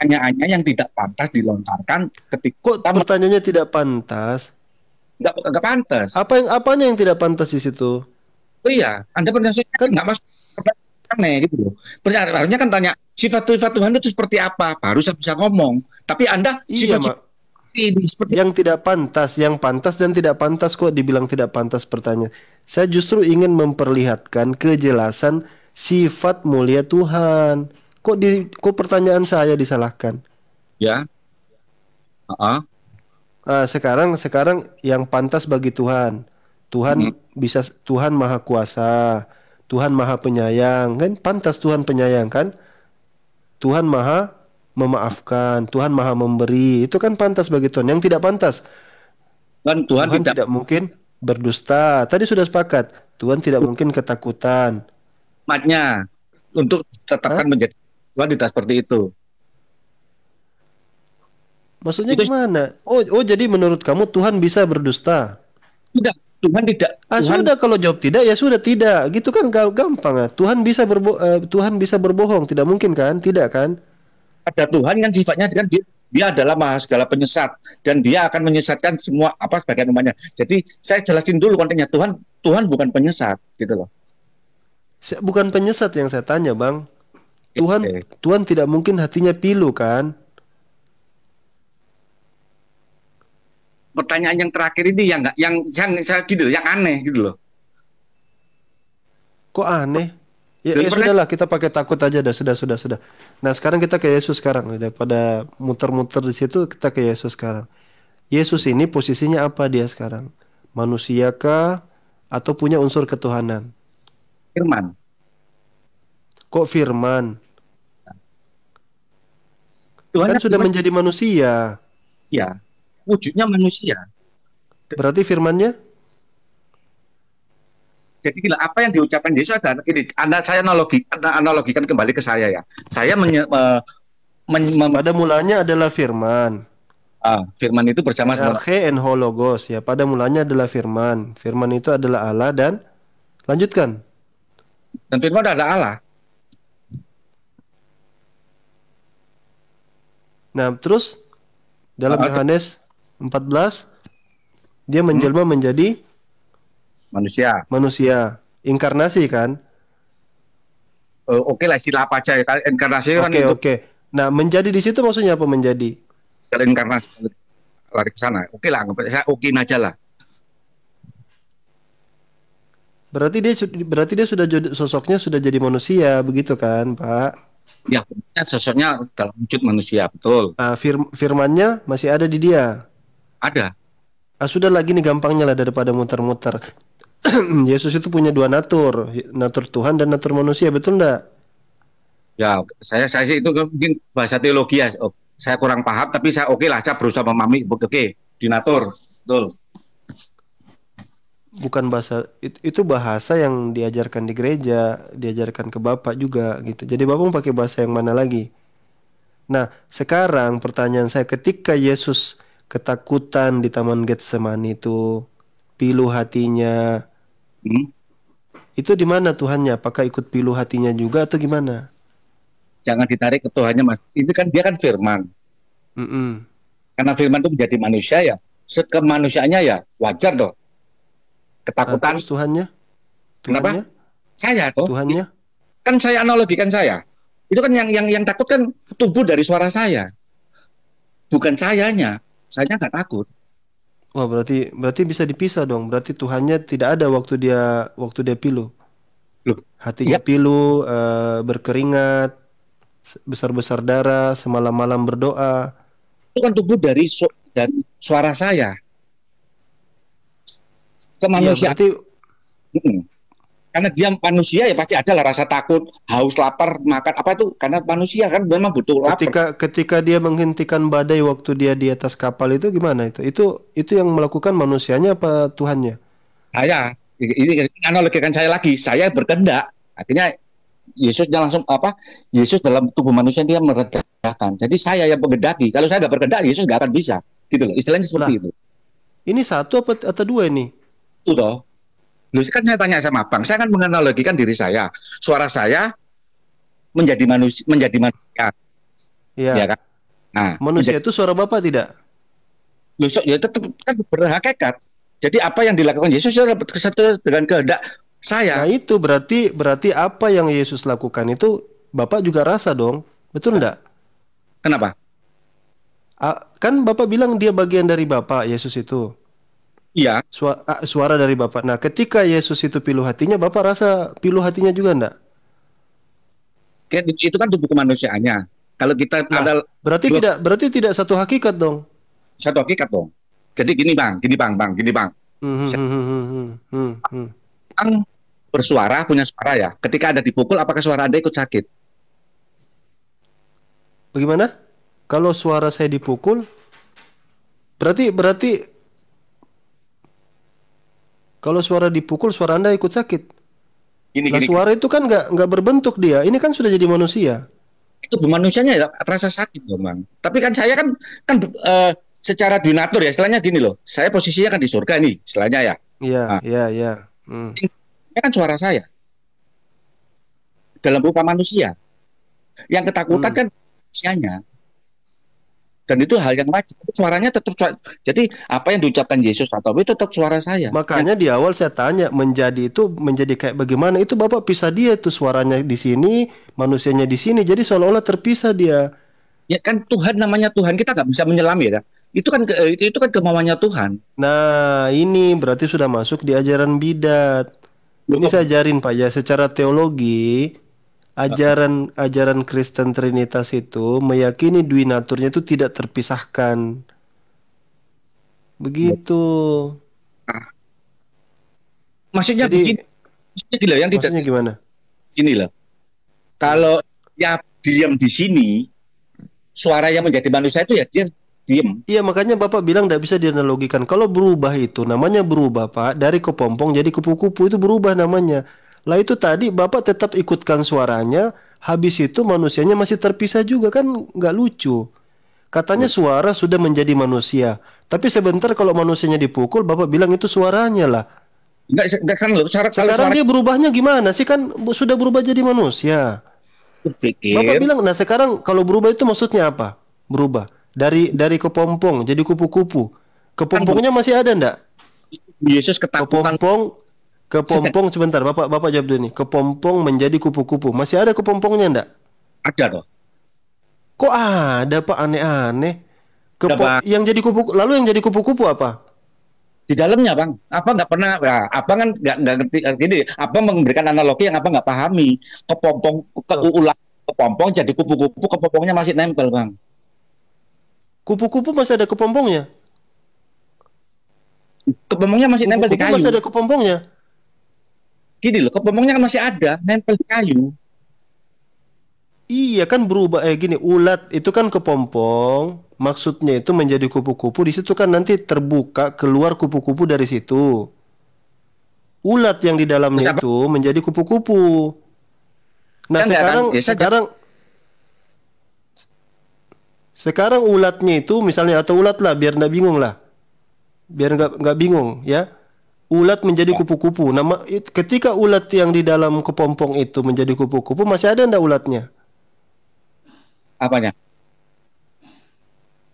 pertanyaannya yang tidak pantas dilontarkan ketika pertanyaannya tidak pantas nggak nggak pantas apa yang apanya yang tidak pantas di situ oh iya anda pernah kan nggak masuk aneh gitu loh pertanyaannya kan tanya sifat-sifat Tuhan itu seperti apa baru saya bisa ngomong tapi anda iya, sifat, -sifat seperti yang tidak pantas, yang pantas dan tidak pantas kok dibilang tidak pantas pertanyaan. Saya justru ingin memperlihatkan kejelasan sifat mulia Tuhan. Kok di kok pertanyaan saya disalahkan? Ya. Uh-uh. sekarang sekarang yang pantas bagi Tuhan. Tuhan hmm. bisa Tuhan Maha Kuasa, Tuhan Maha Penyayang, kan pantas Tuhan penyayang kan? Tuhan Maha memaafkan, Tuhan Maha memberi. Itu kan pantas bagi Tuhan. Yang tidak pantas kan Tuhan, Tuhan tidak, tidak mungkin berdusta. Tadi sudah sepakat, Tuhan tidak mungkin ketakutan. Matnya untuk tetapkan Hah? menjadi wanita seperti itu. Maksudnya itu, gimana? Oh, oh jadi menurut kamu Tuhan bisa berdusta? Tidak, Tuhan tidak. Ah, Tuhan... sudah kalau jawab tidak ya sudah tidak. Gitu kan gampang ya Tuhan bisa berbo uh, Tuhan bisa berbohong, tidak mungkin kan? Tidak kan? Ada Tuhan kan sifatnya kan dia, dia adalah maha segala penyesat dan dia akan menyesatkan semua apa sebagian umatnya. Jadi saya jelasin dulu kontennya Tuhan Tuhan bukan penyesat gitu loh. Bukan penyesat yang saya tanya, Bang. Tuhan okay. Tuhan tidak mungkin hatinya pilu kan? Pertanyaan yang terakhir ini yang nggak yang yang saya gitu yang aneh gitu loh. Kok aneh? Ya, ya sudah lah kita pakai takut aja dah sudah sudah sudah. Nah sekarang kita ke Yesus sekarang daripada muter-muter di situ kita ke Yesus sekarang. Yesus ini posisinya apa dia sekarang? Manusiakah atau punya unsur ketuhanan? Firman kok firman? Tuhan kan sudah firman. menjadi manusia. Ya, wujudnya manusia. Berarti firmannya? Jadi gila, apa yang diucapkan Yesus ada ini Anda saya analogi anda analogikan kembali ke saya ya. Saya menye, me, men, pada mulanya adalah firman. Ah, firman itu bersama sama and Hologos ya. Pada mulanya adalah firman. Firman itu adalah Allah dan lanjutkan. Dan firman adalah Allah. Nah, terus dalam nah, Yohanes 14 dia menjelma hmm. menjadi manusia. Manusia, inkarnasi kan? Uh, oke okay lah istilah apa aja ya inkarnasi okay, kan Oke, oke. Nah, menjadi di situ maksudnya apa menjadi? Inkarnasi lari ke sana. Oke okay lah, saya okein aja lah. Berarti dia berarti dia sudah sosoknya sudah jadi manusia begitu kan, Pak? Ya, sosoknya dalam wujud manusia, betul. Uh, ah, fir firmannya masih ada di dia? Ada. Ah, sudah lagi nih gampangnya lah daripada muter-muter. Yesus itu punya dua natur, natur Tuhan dan natur manusia, betul enggak? Ya, saya saya sih itu mungkin bahasa teologi ya. Oh, saya kurang paham tapi saya oke okay lah, saya berusaha memahami. Oke, okay, di natur, betul bukan bahasa itu, itu bahasa yang diajarkan di gereja, diajarkan ke bapak juga gitu. Jadi bapak mau pakai bahasa yang mana lagi? Nah, sekarang pertanyaan saya ketika Yesus ketakutan di Taman Getsemani itu, pilu hatinya. Hmm? Itu di mana Tuhannya? Apakah ikut pilu hatinya juga atau gimana? Jangan ditarik ke Tuhannya, Mas. Ini kan dia kan firman. Mm -mm. Karena firman itu menjadi manusia ya, sekemanusiaannya ya wajar dong ketakutan. Nah, Tuhannya? Tuhannya? Kenapa? Saya tuh Tuhannya? Kan saya analogikan saya. Itu kan yang yang yang takut kan tubuh dari suara saya. Bukan sayanya. Saya nggak takut. Wah, berarti berarti bisa dipisah dong. Berarti Tuhannya tidak ada waktu dia waktu dia pilu. Loh, hatinya ya. pilu, e, berkeringat, besar-besar darah, semalam-malam berdoa. Itu kan tubuh dari su dari suara saya kemanusiaan. Iya, ya, berarti... Karena dia manusia ya pasti ada lah rasa takut, haus, lapar, makan apa itu karena manusia kan memang butuh lapar. Ketika ketika dia menghentikan badai waktu dia di atas kapal itu gimana itu? Itu itu yang melakukan manusianya apa Tuhannya? Saya ini analogikan saya lagi, saya berkendak. Akhirnya Yesus langsung apa? Yesus dalam tubuh manusia dia meredakan. Jadi saya yang mengedaki. Kalau saya nggak berkendak, Yesus nggak akan bisa. Gitu loh. Istilahnya seperti nah, itu. Ini satu apa atau dua ini? itu toh. Loh, kan saya tanya sama Bang, saya kan menganalogikan diri saya. Suara saya menjadi manusia menjadi manusia. Iya. Ya kan? Nah, manusia itu suara Bapak tidak? Loh, ya tetap kan berhakikat. Jadi apa yang dilakukan Yesus kesatuan dengan kehendak saya. Nah, itu berarti berarti apa yang Yesus lakukan itu Bapak juga rasa dong. Betul enggak? Kenapa? kan Bapak bilang dia bagian dari Bapak Yesus itu. Iya. Suara, suara dari Bapak. Nah, ketika Yesus itu pilu hatinya, Bapak rasa pilu hatinya juga enggak? Itu kan tubuh kemanusiaannya. Kalau kita nah, ada berarti dua, tidak berarti tidak satu hakikat dong. Satu hakikat dong. Jadi gini Bang, gini Bang, Bang, gini Bang. Hmm, hmm, hmm, Bang bersuara punya suara ya. Ketika ada dipukul apakah suara Anda ikut sakit? Bagaimana? Kalau suara saya dipukul berarti berarti kalau suara dipukul, suara Anda ikut sakit. Ini, nah, suara itu kan nggak nggak berbentuk dia. Ini kan sudah jadi manusia. Itu manusianya ya, rasa sakit loh, Tapi kan saya kan kan uh, secara dinatur ya, istilahnya gini loh. Saya posisinya kan di surga nih, istilahnya ya. Iya, nah. iya, nah. iya. Hmm. Ini kan suara saya. Dalam rupa manusia. Yang ketakutan hmm. kan manusianya dan itu hal yang wajib suaranya tetap suara, jadi apa yang diucapkan Yesus atau itu tetap suara saya makanya ya. di awal saya tanya menjadi itu menjadi kayak bagaimana itu Bapak pisah dia itu suaranya di sini manusianya di sini jadi seolah-olah terpisah dia ya kan Tuhan namanya Tuhan kita nggak bisa menyelami ya itu kan ke, eh, itu kan kemauannya Tuhan nah ini berarti sudah masuk di ajaran bidat ini saya ajarin Pak ya secara teologi Ajaran ajaran Kristen Trinitas itu meyakini dwi naturnya itu tidak terpisahkan. Begitu. Maksudnya Jadi, begini. Maksudnya gila yang maksudnya gimana? Gini lah. Kalau ya diam di sini suara yang menjadi manusia itu ya dia diam. Iya makanya bapak bilang tidak bisa dianalogikan. Kalau berubah itu namanya berubah pak. Dari kepompong jadi kupu-kupu itu berubah namanya. Lah itu tadi Bapak tetap ikutkan suaranya, habis itu manusianya masih terpisah juga kan nggak lucu. Katanya ya. suara sudah menjadi manusia, tapi sebentar kalau manusianya dipukul, Bapak bilang itu suaranya lah. Enggak, enggak kan loh, cara, sekarang suara... dia berubahnya gimana sih kan sudah berubah jadi manusia. Pikir. Bapak bilang, nah sekarang kalau berubah itu maksudnya apa? Berubah dari dari kepompong jadi kupu-kupu. Kan, Kepompongnya masih ada ndak? Yesus ketakutan. Kepompong Kepompong sebentar, Bapak Bapak jawab dulu nih. Kepompong menjadi kupu-kupu. Masih ada kepompongnya enggak? Ada dong. Kok ada Pak aneh-aneh? Kepo yang jadi kupu lalu yang jadi kupu-kupu apa? Di dalamnya, Bang. Apa nggak pernah ya, apa kan nggak nggak ngerti eh, gini, apa memberikan analogi yang apa nggak pahami. Kepompong keulang kepompong jadi kupu-kupu, kepompongnya masih nempel, Bang. Kupu-kupu masih ada kepompongnya? Kepompongnya masih kupu -kupu nempel di kayu. Masih ada kepompongnya? gini loh, kepompongnya kan masih ada, nempel kayu. Iya kan berubah eh gini, ulat itu kan kepompong, maksudnya itu menjadi kupu-kupu di situ kan nanti terbuka keluar kupu-kupu dari situ. Ulat yang di dalamnya itu menjadi kupu-kupu. Nah, kan sekarang kan? ya, sekarang sekarang ulatnya itu misalnya atau ulat lah biar nggak bingung lah biar nggak nggak bingung ya ulat menjadi kupu-kupu. Ya. Nama ketika ulat yang di dalam kepompong itu menjadi kupu-kupu, masih ada ndak ulatnya? Apanya?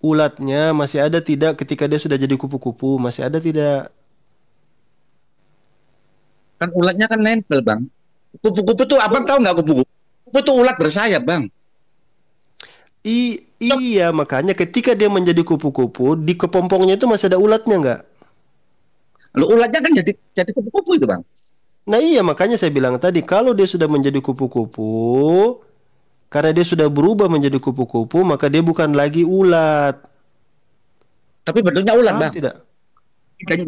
Ulatnya masih ada tidak ketika dia sudah jadi kupu-kupu, masih ada tidak? Kan ulatnya kan nempel, Bang. Kupu-kupu tuh apa tahu nggak kupu-kupu? Kupu tuh ulat bersayap, Bang. I iya, makanya ketika dia menjadi kupu-kupu, di kepompongnya itu masih ada ulatnya nggak? Lu ulatnya kan jadi jadi kupu-kupu itu bang. Nah iya makanya saya bilang tadi kalau dia sudah menjadi kupu-kupu karena dia sudah berubah menjadi kupu-kupu maka dia bukan lagi ulat. Tapi bentuknya ulat ah, bang. Tidak.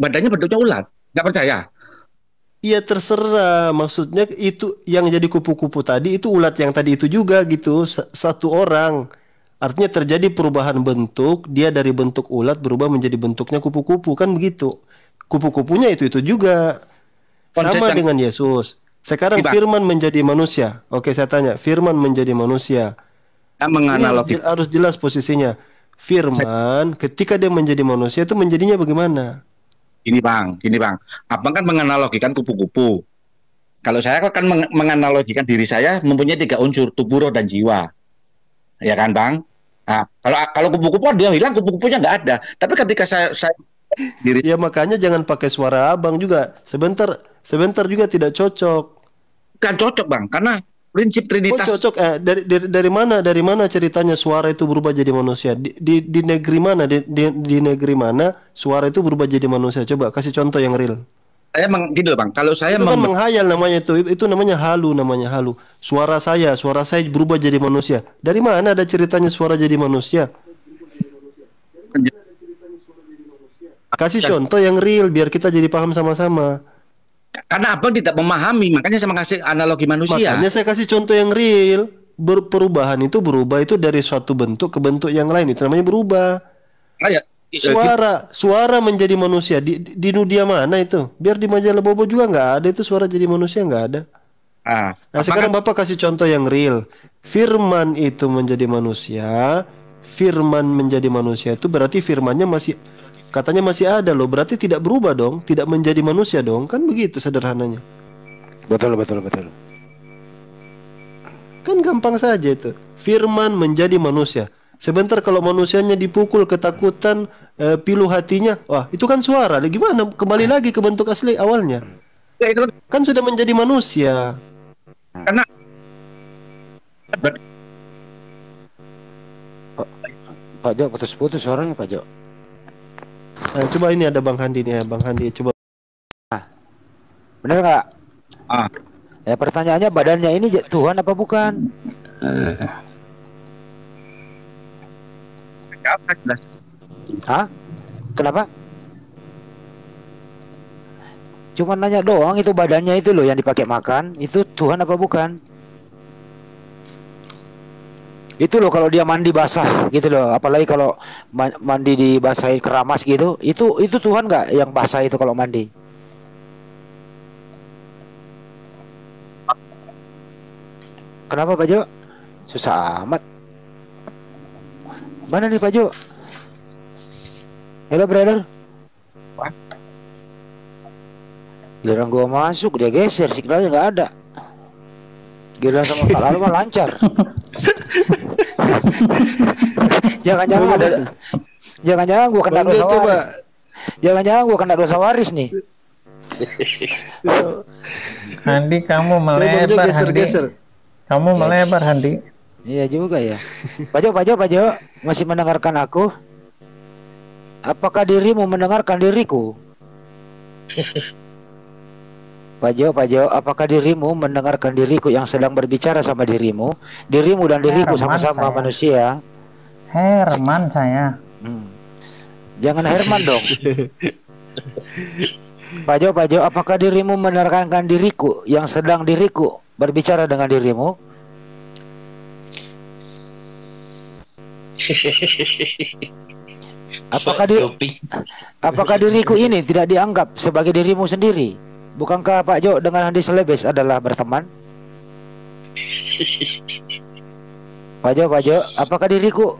Badannya bentuknya ulat. Gak percaya? Iya terserah maksudnya itu yang jadi kupu-kupu tadi itu ulat yang tadi itu juga gitu satu orang. Artinya terjadi perubahan bentuk, dia dari bentuk ulat berubah menjadi bentuknya kupu-kupu kan begitu kupu-kupunya itu itu juga Konsep sama dengan Yesus. Sekarang Tiba. Firman menjadi manusia. Oke, saya tanya, Firman menjadi manusia. Nah, harus jelas posisinya. Firman saya... ketika dia menjadi manusia itu menjadinya bagaimana? Ini bang, ini bang. Abang kan menganalogikan kupu-kupu. Kalau saya kan meng menganalogikan diri saya mempunyai tiga unsur tubuh, roh, dan jiwa. Ya kan bang? Nah, kalau kalau kupu-kupu dia bilang kupu-kupunya nggak ada. Tapi ketika saya, saya diri. Ya makanya jangan pakai suara abang juga. Sebentar, sebentar juga tidak cocok. Kan cocok bang, karena prinsip oh, trinitas. Oh, cocok. Eh, dari, dari dari mana dari mana ceritanya suara itu berubah jadi manusia? Di di, di negeri mana di, di di negeri mana suara itu berubah jadi manusia? Coba kasih contoh yang real. Saya meng, gitu bang. Kalau saya itu kan menghayal namanya itu, itu namanya halu namanya halu. Suara saya, suara saya berubah jadi manusia. Dari mana ada ceritanya suara jadi manusia? Kan gitu. Kasih Jadi, contoh yang real biar kita jadi paham sama-sama. Karena abang tidak memahami, makanya saya kasih analogi manusia. Makanya saya kasih contoh yang real. Ber perubahan itu berubah itu dari suatu bentuk ke bentuk yang lain itu namanya berubah. Nah, suara suara menjadi manusia di, di, dunia mana itu? Biar di majalah Bobo juga nggak ada itu suara jadi manusia nggak ada. Ah, nah, sekarang Bapak kasih contoh yang real. Firman itu menjadi manusia, firman menjadi manusia itu berarti firmannya masih Katanya masih ada loh, berarti tidak berubah dong, tidak menjadi manusia dong, kan begitu sederhananya. Betul, betul, betul. Kan gampang saja itu. Firman menjadi manusia. Sebentar kalau manusianya dipukul ketakutan e, pilu hatinya, wah itu kan suara. Gimana? Kembali lagi ke bentuk asli awalnya. Ya, itu kan sudah menjadi manusia. Karena Pak, Jo putus-putus suaranya Pak Jo. Nah, coba ini ada Bang Handi nih ya, Bang Handi coba. Ah. bener nggak? Ah. Ya pertanyaannya badannya ini Tuhan apa bukan? Eh. Hah? Kenapa? Cuma nanya doang itu badannya itu loh yang dipakai makan, itu Tuhan apa bukan? itu loh kalau dia mandi basah gitu loh apalagi kalau mandi di basahi keramas gitu itu itu Tuhan nggak yang basah itu kalau mandi kenapa Pak Jo susah amat mana nih Pak Jo halo brother Giliran gua masuk dia geser signalnya nggak ada Giliran sama Pak Lalu mah lancar. Jangan-jangan ada Jangan-jangan gua kena dosa Coba. Jangan-jangan gua kena dosa waris nih. Handi kamu melebar geser, Handi. Geser. Kamu iya. melebar Handi. Iya juga ya. pak pak Jo, pak Jo masih mendengarkan aku? Apakah dirimu mendengarkan diriku? Pak Jo, Pak Jo, apakah dirimu mendengarkan diriku yang sedang berbicara sama dirimu? Dirimu dan diriku sama-sama manusia. Herman saya. Hmm. Jangan Herman dong. Pak Jo, Pak Jo, apakah dirimu mendengarkan diriku yang sedang diriku berbicara dengan dirimu? apakah di, apakah diriku ini tidak dianggap sebagai dirimu sendiri? Bukankah Pak Jo dengan Andi Selebes adalah berteman? Pak Jo, Pak Jo, apakah diriku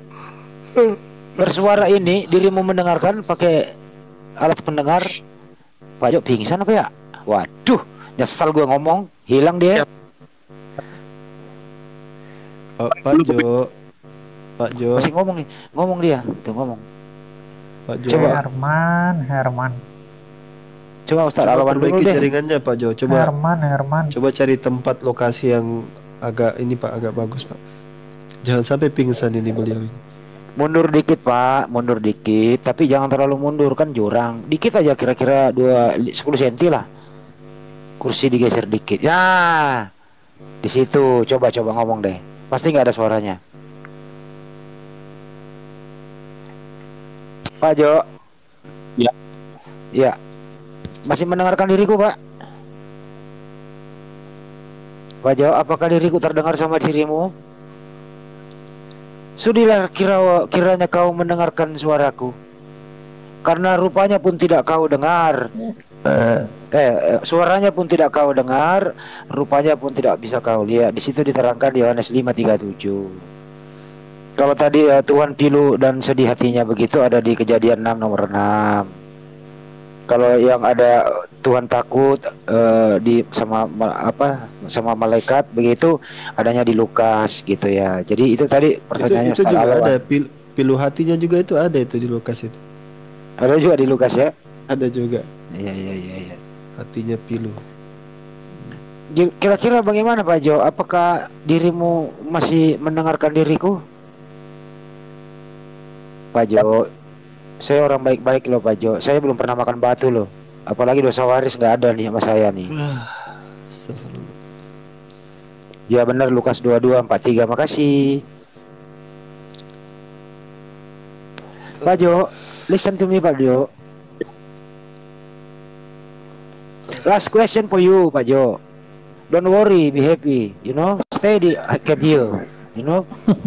bersuara ini dirimu mendengarkan pakai alat pendengar? Pak Jo pingsan apa ya? Waduh, nyesal gue ngomong, hilang dia. Ya. Pak, Pak Jo, Pak Jo. Masih ngomong, ngomong dia, tuh ngomong. Pak Jo. Coba. Herman, Herman. Coba Ustaz coba Alawan dulu deh. jaringannya Pak Jo. Coba Herman, Herman. Coba cari tempat lokasi yang agak ini Pak, agak bagus Pak. Jangan sampai pingsan ini beliau ini. Mundur dikit Pak, mundur dikit, tapi jangan terlalu mundur kan jurang. Dikit aja kira-kira 2 sepuluh cm lah. Kursi digeser dikit. Ya. Di situ coba coba ngomong deh. Pasti nggak ada suaranya. Pak Jo. Ya. Ya. Masih mendengarkan diriku, Pak? Pak jawab, apakah diriku terdengar sama dirimu? Sudilah kira kiranya kau mendengarkan suaraku. Karena rupanya pun tidak kau dengar. Eh. Eh, eh, suaranya pun tidak kau dengar, rupanya pun tidak bisa kau lihat. Di situ diterangkan di Yohanes 5:37 kalau tadi ya, Tuhan pilu dan sedih hatinya begitu ada di kejadian 6 nomor 6 kalau yang ada Tuhan takut uh, di sama apa sama malaikat begitu adanya di Lukas gitu ya. Jadi itu tadi pertanyaannya itu, itu juga ada pil, pilu hatinya juga itu ada itu di Lukas itu. Ada juga di Lukas ya? Ada juga. Iya iya iya iya. Hatinya pilu. Kira-kira bagaimana Pak Jo? Apakah dirimu masih mendengarkan diriku? Pak Jo, saya orang baik-baik loh Pak Jo. Saya belum pernah makan batu loh. Apalagi dosa waris nggak ada nih sama saya nih. ya benar Lukas 2243. Makasih. Pak Jo, listen to me Pak Jo. Last question for you Pak Jo. Don't worry, be happy. You know, stay di camp you. You know.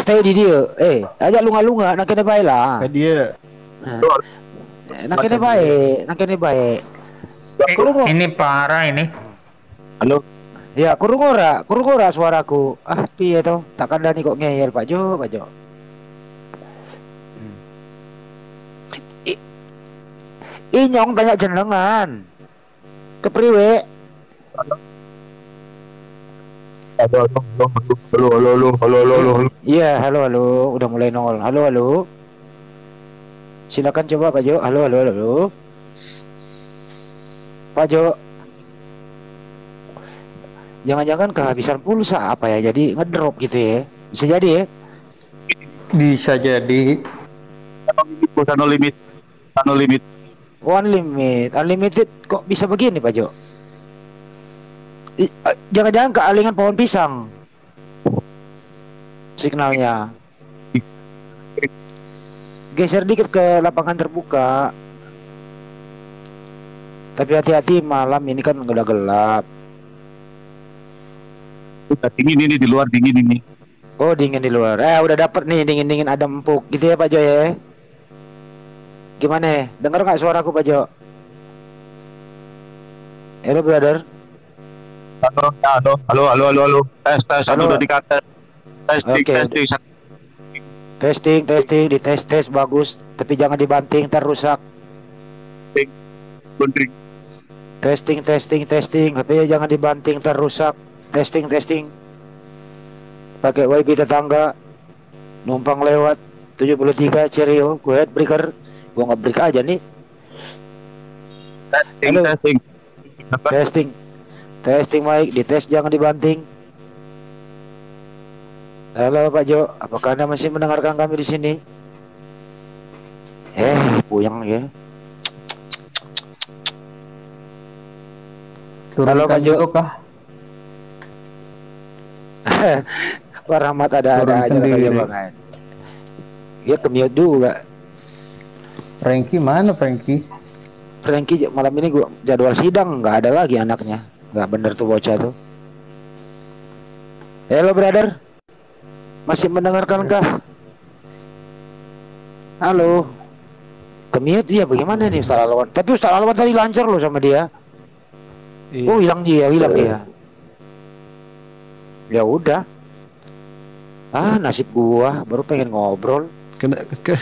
stay di dia eh ajak lunga-lunga nak kena baik lah ke dia eh, nak kena baik nak kena baik kurung ini parah ini halo ya kurung ora kurung ora suaraku ah piye ya toh tak kandani kok ngeyel Pak Jo Pak Jo hmm. I, Inyong tanya jenengan kepriwe halo halo halo halo halo halo halo halo halo iya halo halo udah mulai nol halo halo silakan coba Pak Jo halo halo halo Pak Jo jangan-jangan kehabisan pulsa apa ya jadi ngedrop gitu ya bisa jadi ya bisa jadi pulsa no limit no limit one limit unlimited kok bisa begini Pak Jo jangan-jangan kealingan pohon pisang signalnya geser dikit ke lapangan terbuka tapi hati-hati malam ini kan udah gelap udah dingin ini di luar dingin ini oh dingin di luar eh udah dapet nih dingin dingin ada empuk gitu ya Pak Jo ya gimana dengar nggak suaraku Pak Jo Hello brother Ya, halo halo halo halo halo halo halo, halo, halo udah dikata testing okay. testing testing testing di test test bagus tapi jangan dibanting terrusak testing testing testing tapi jangan dibanting terrusak testing testing pakai wifi tetangga numpang lewat 73 cerio gue head breaker gue nggak break aja nih testing Halo. testing testing Testing mic, dites jangan dibanting. Halo Pak Jo, apakah Anda masih mendengarkan kami di sini? Eh, puyeng ya. Turunkan Halo Pak Jo. Kah? Pak Rahmat ada-ada aja saja bangan. ya kemiot juga. Franky mana Franky? Franky malam ini gua jadwal sidang nggak ada lagi anaknya nggak bener tuh bocah tuh. halo brother. Masih mendengarkan kah? Halo. Kemiut iya bagaimana nih Ustaz Alwan? Tapi Ustaz Alwan tadi lancar loh sama dia. Iya. Oh hilang dia, hilang iya. dia. Ya udah. Ah nasib gua baru pengen ngobrol. Kena, ke,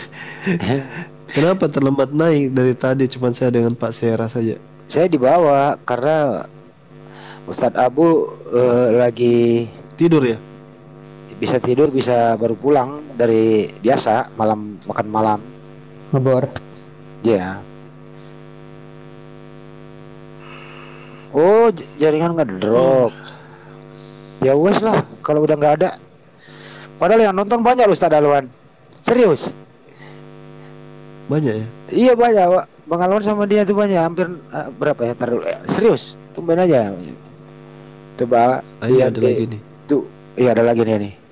kenapa terlambat naik dari tadi? Cuman saya dengan Pak Sera saja. Saya dibawa karena Ustadz Abu uh, lagi tidur ya? Bisa tidur, bisa baru pulang dari biasa malam makan malam. Ngebor. Ya. Yeah. Oh, jaringan ngedrop drop. Ya wes lah, kalau udah nggak ada. Padahal yang nonton banyak Ustadz Alwan. Serius. Banyak ya? Iya banyak, Bang Alwan sama dia tuh banyak, hampir eh, berapa ya? Taruh, eh, serius, tumben aja. Coba Ayo, ah, iya, ada lagi nih. Tuh, iya ada lagi nih nih.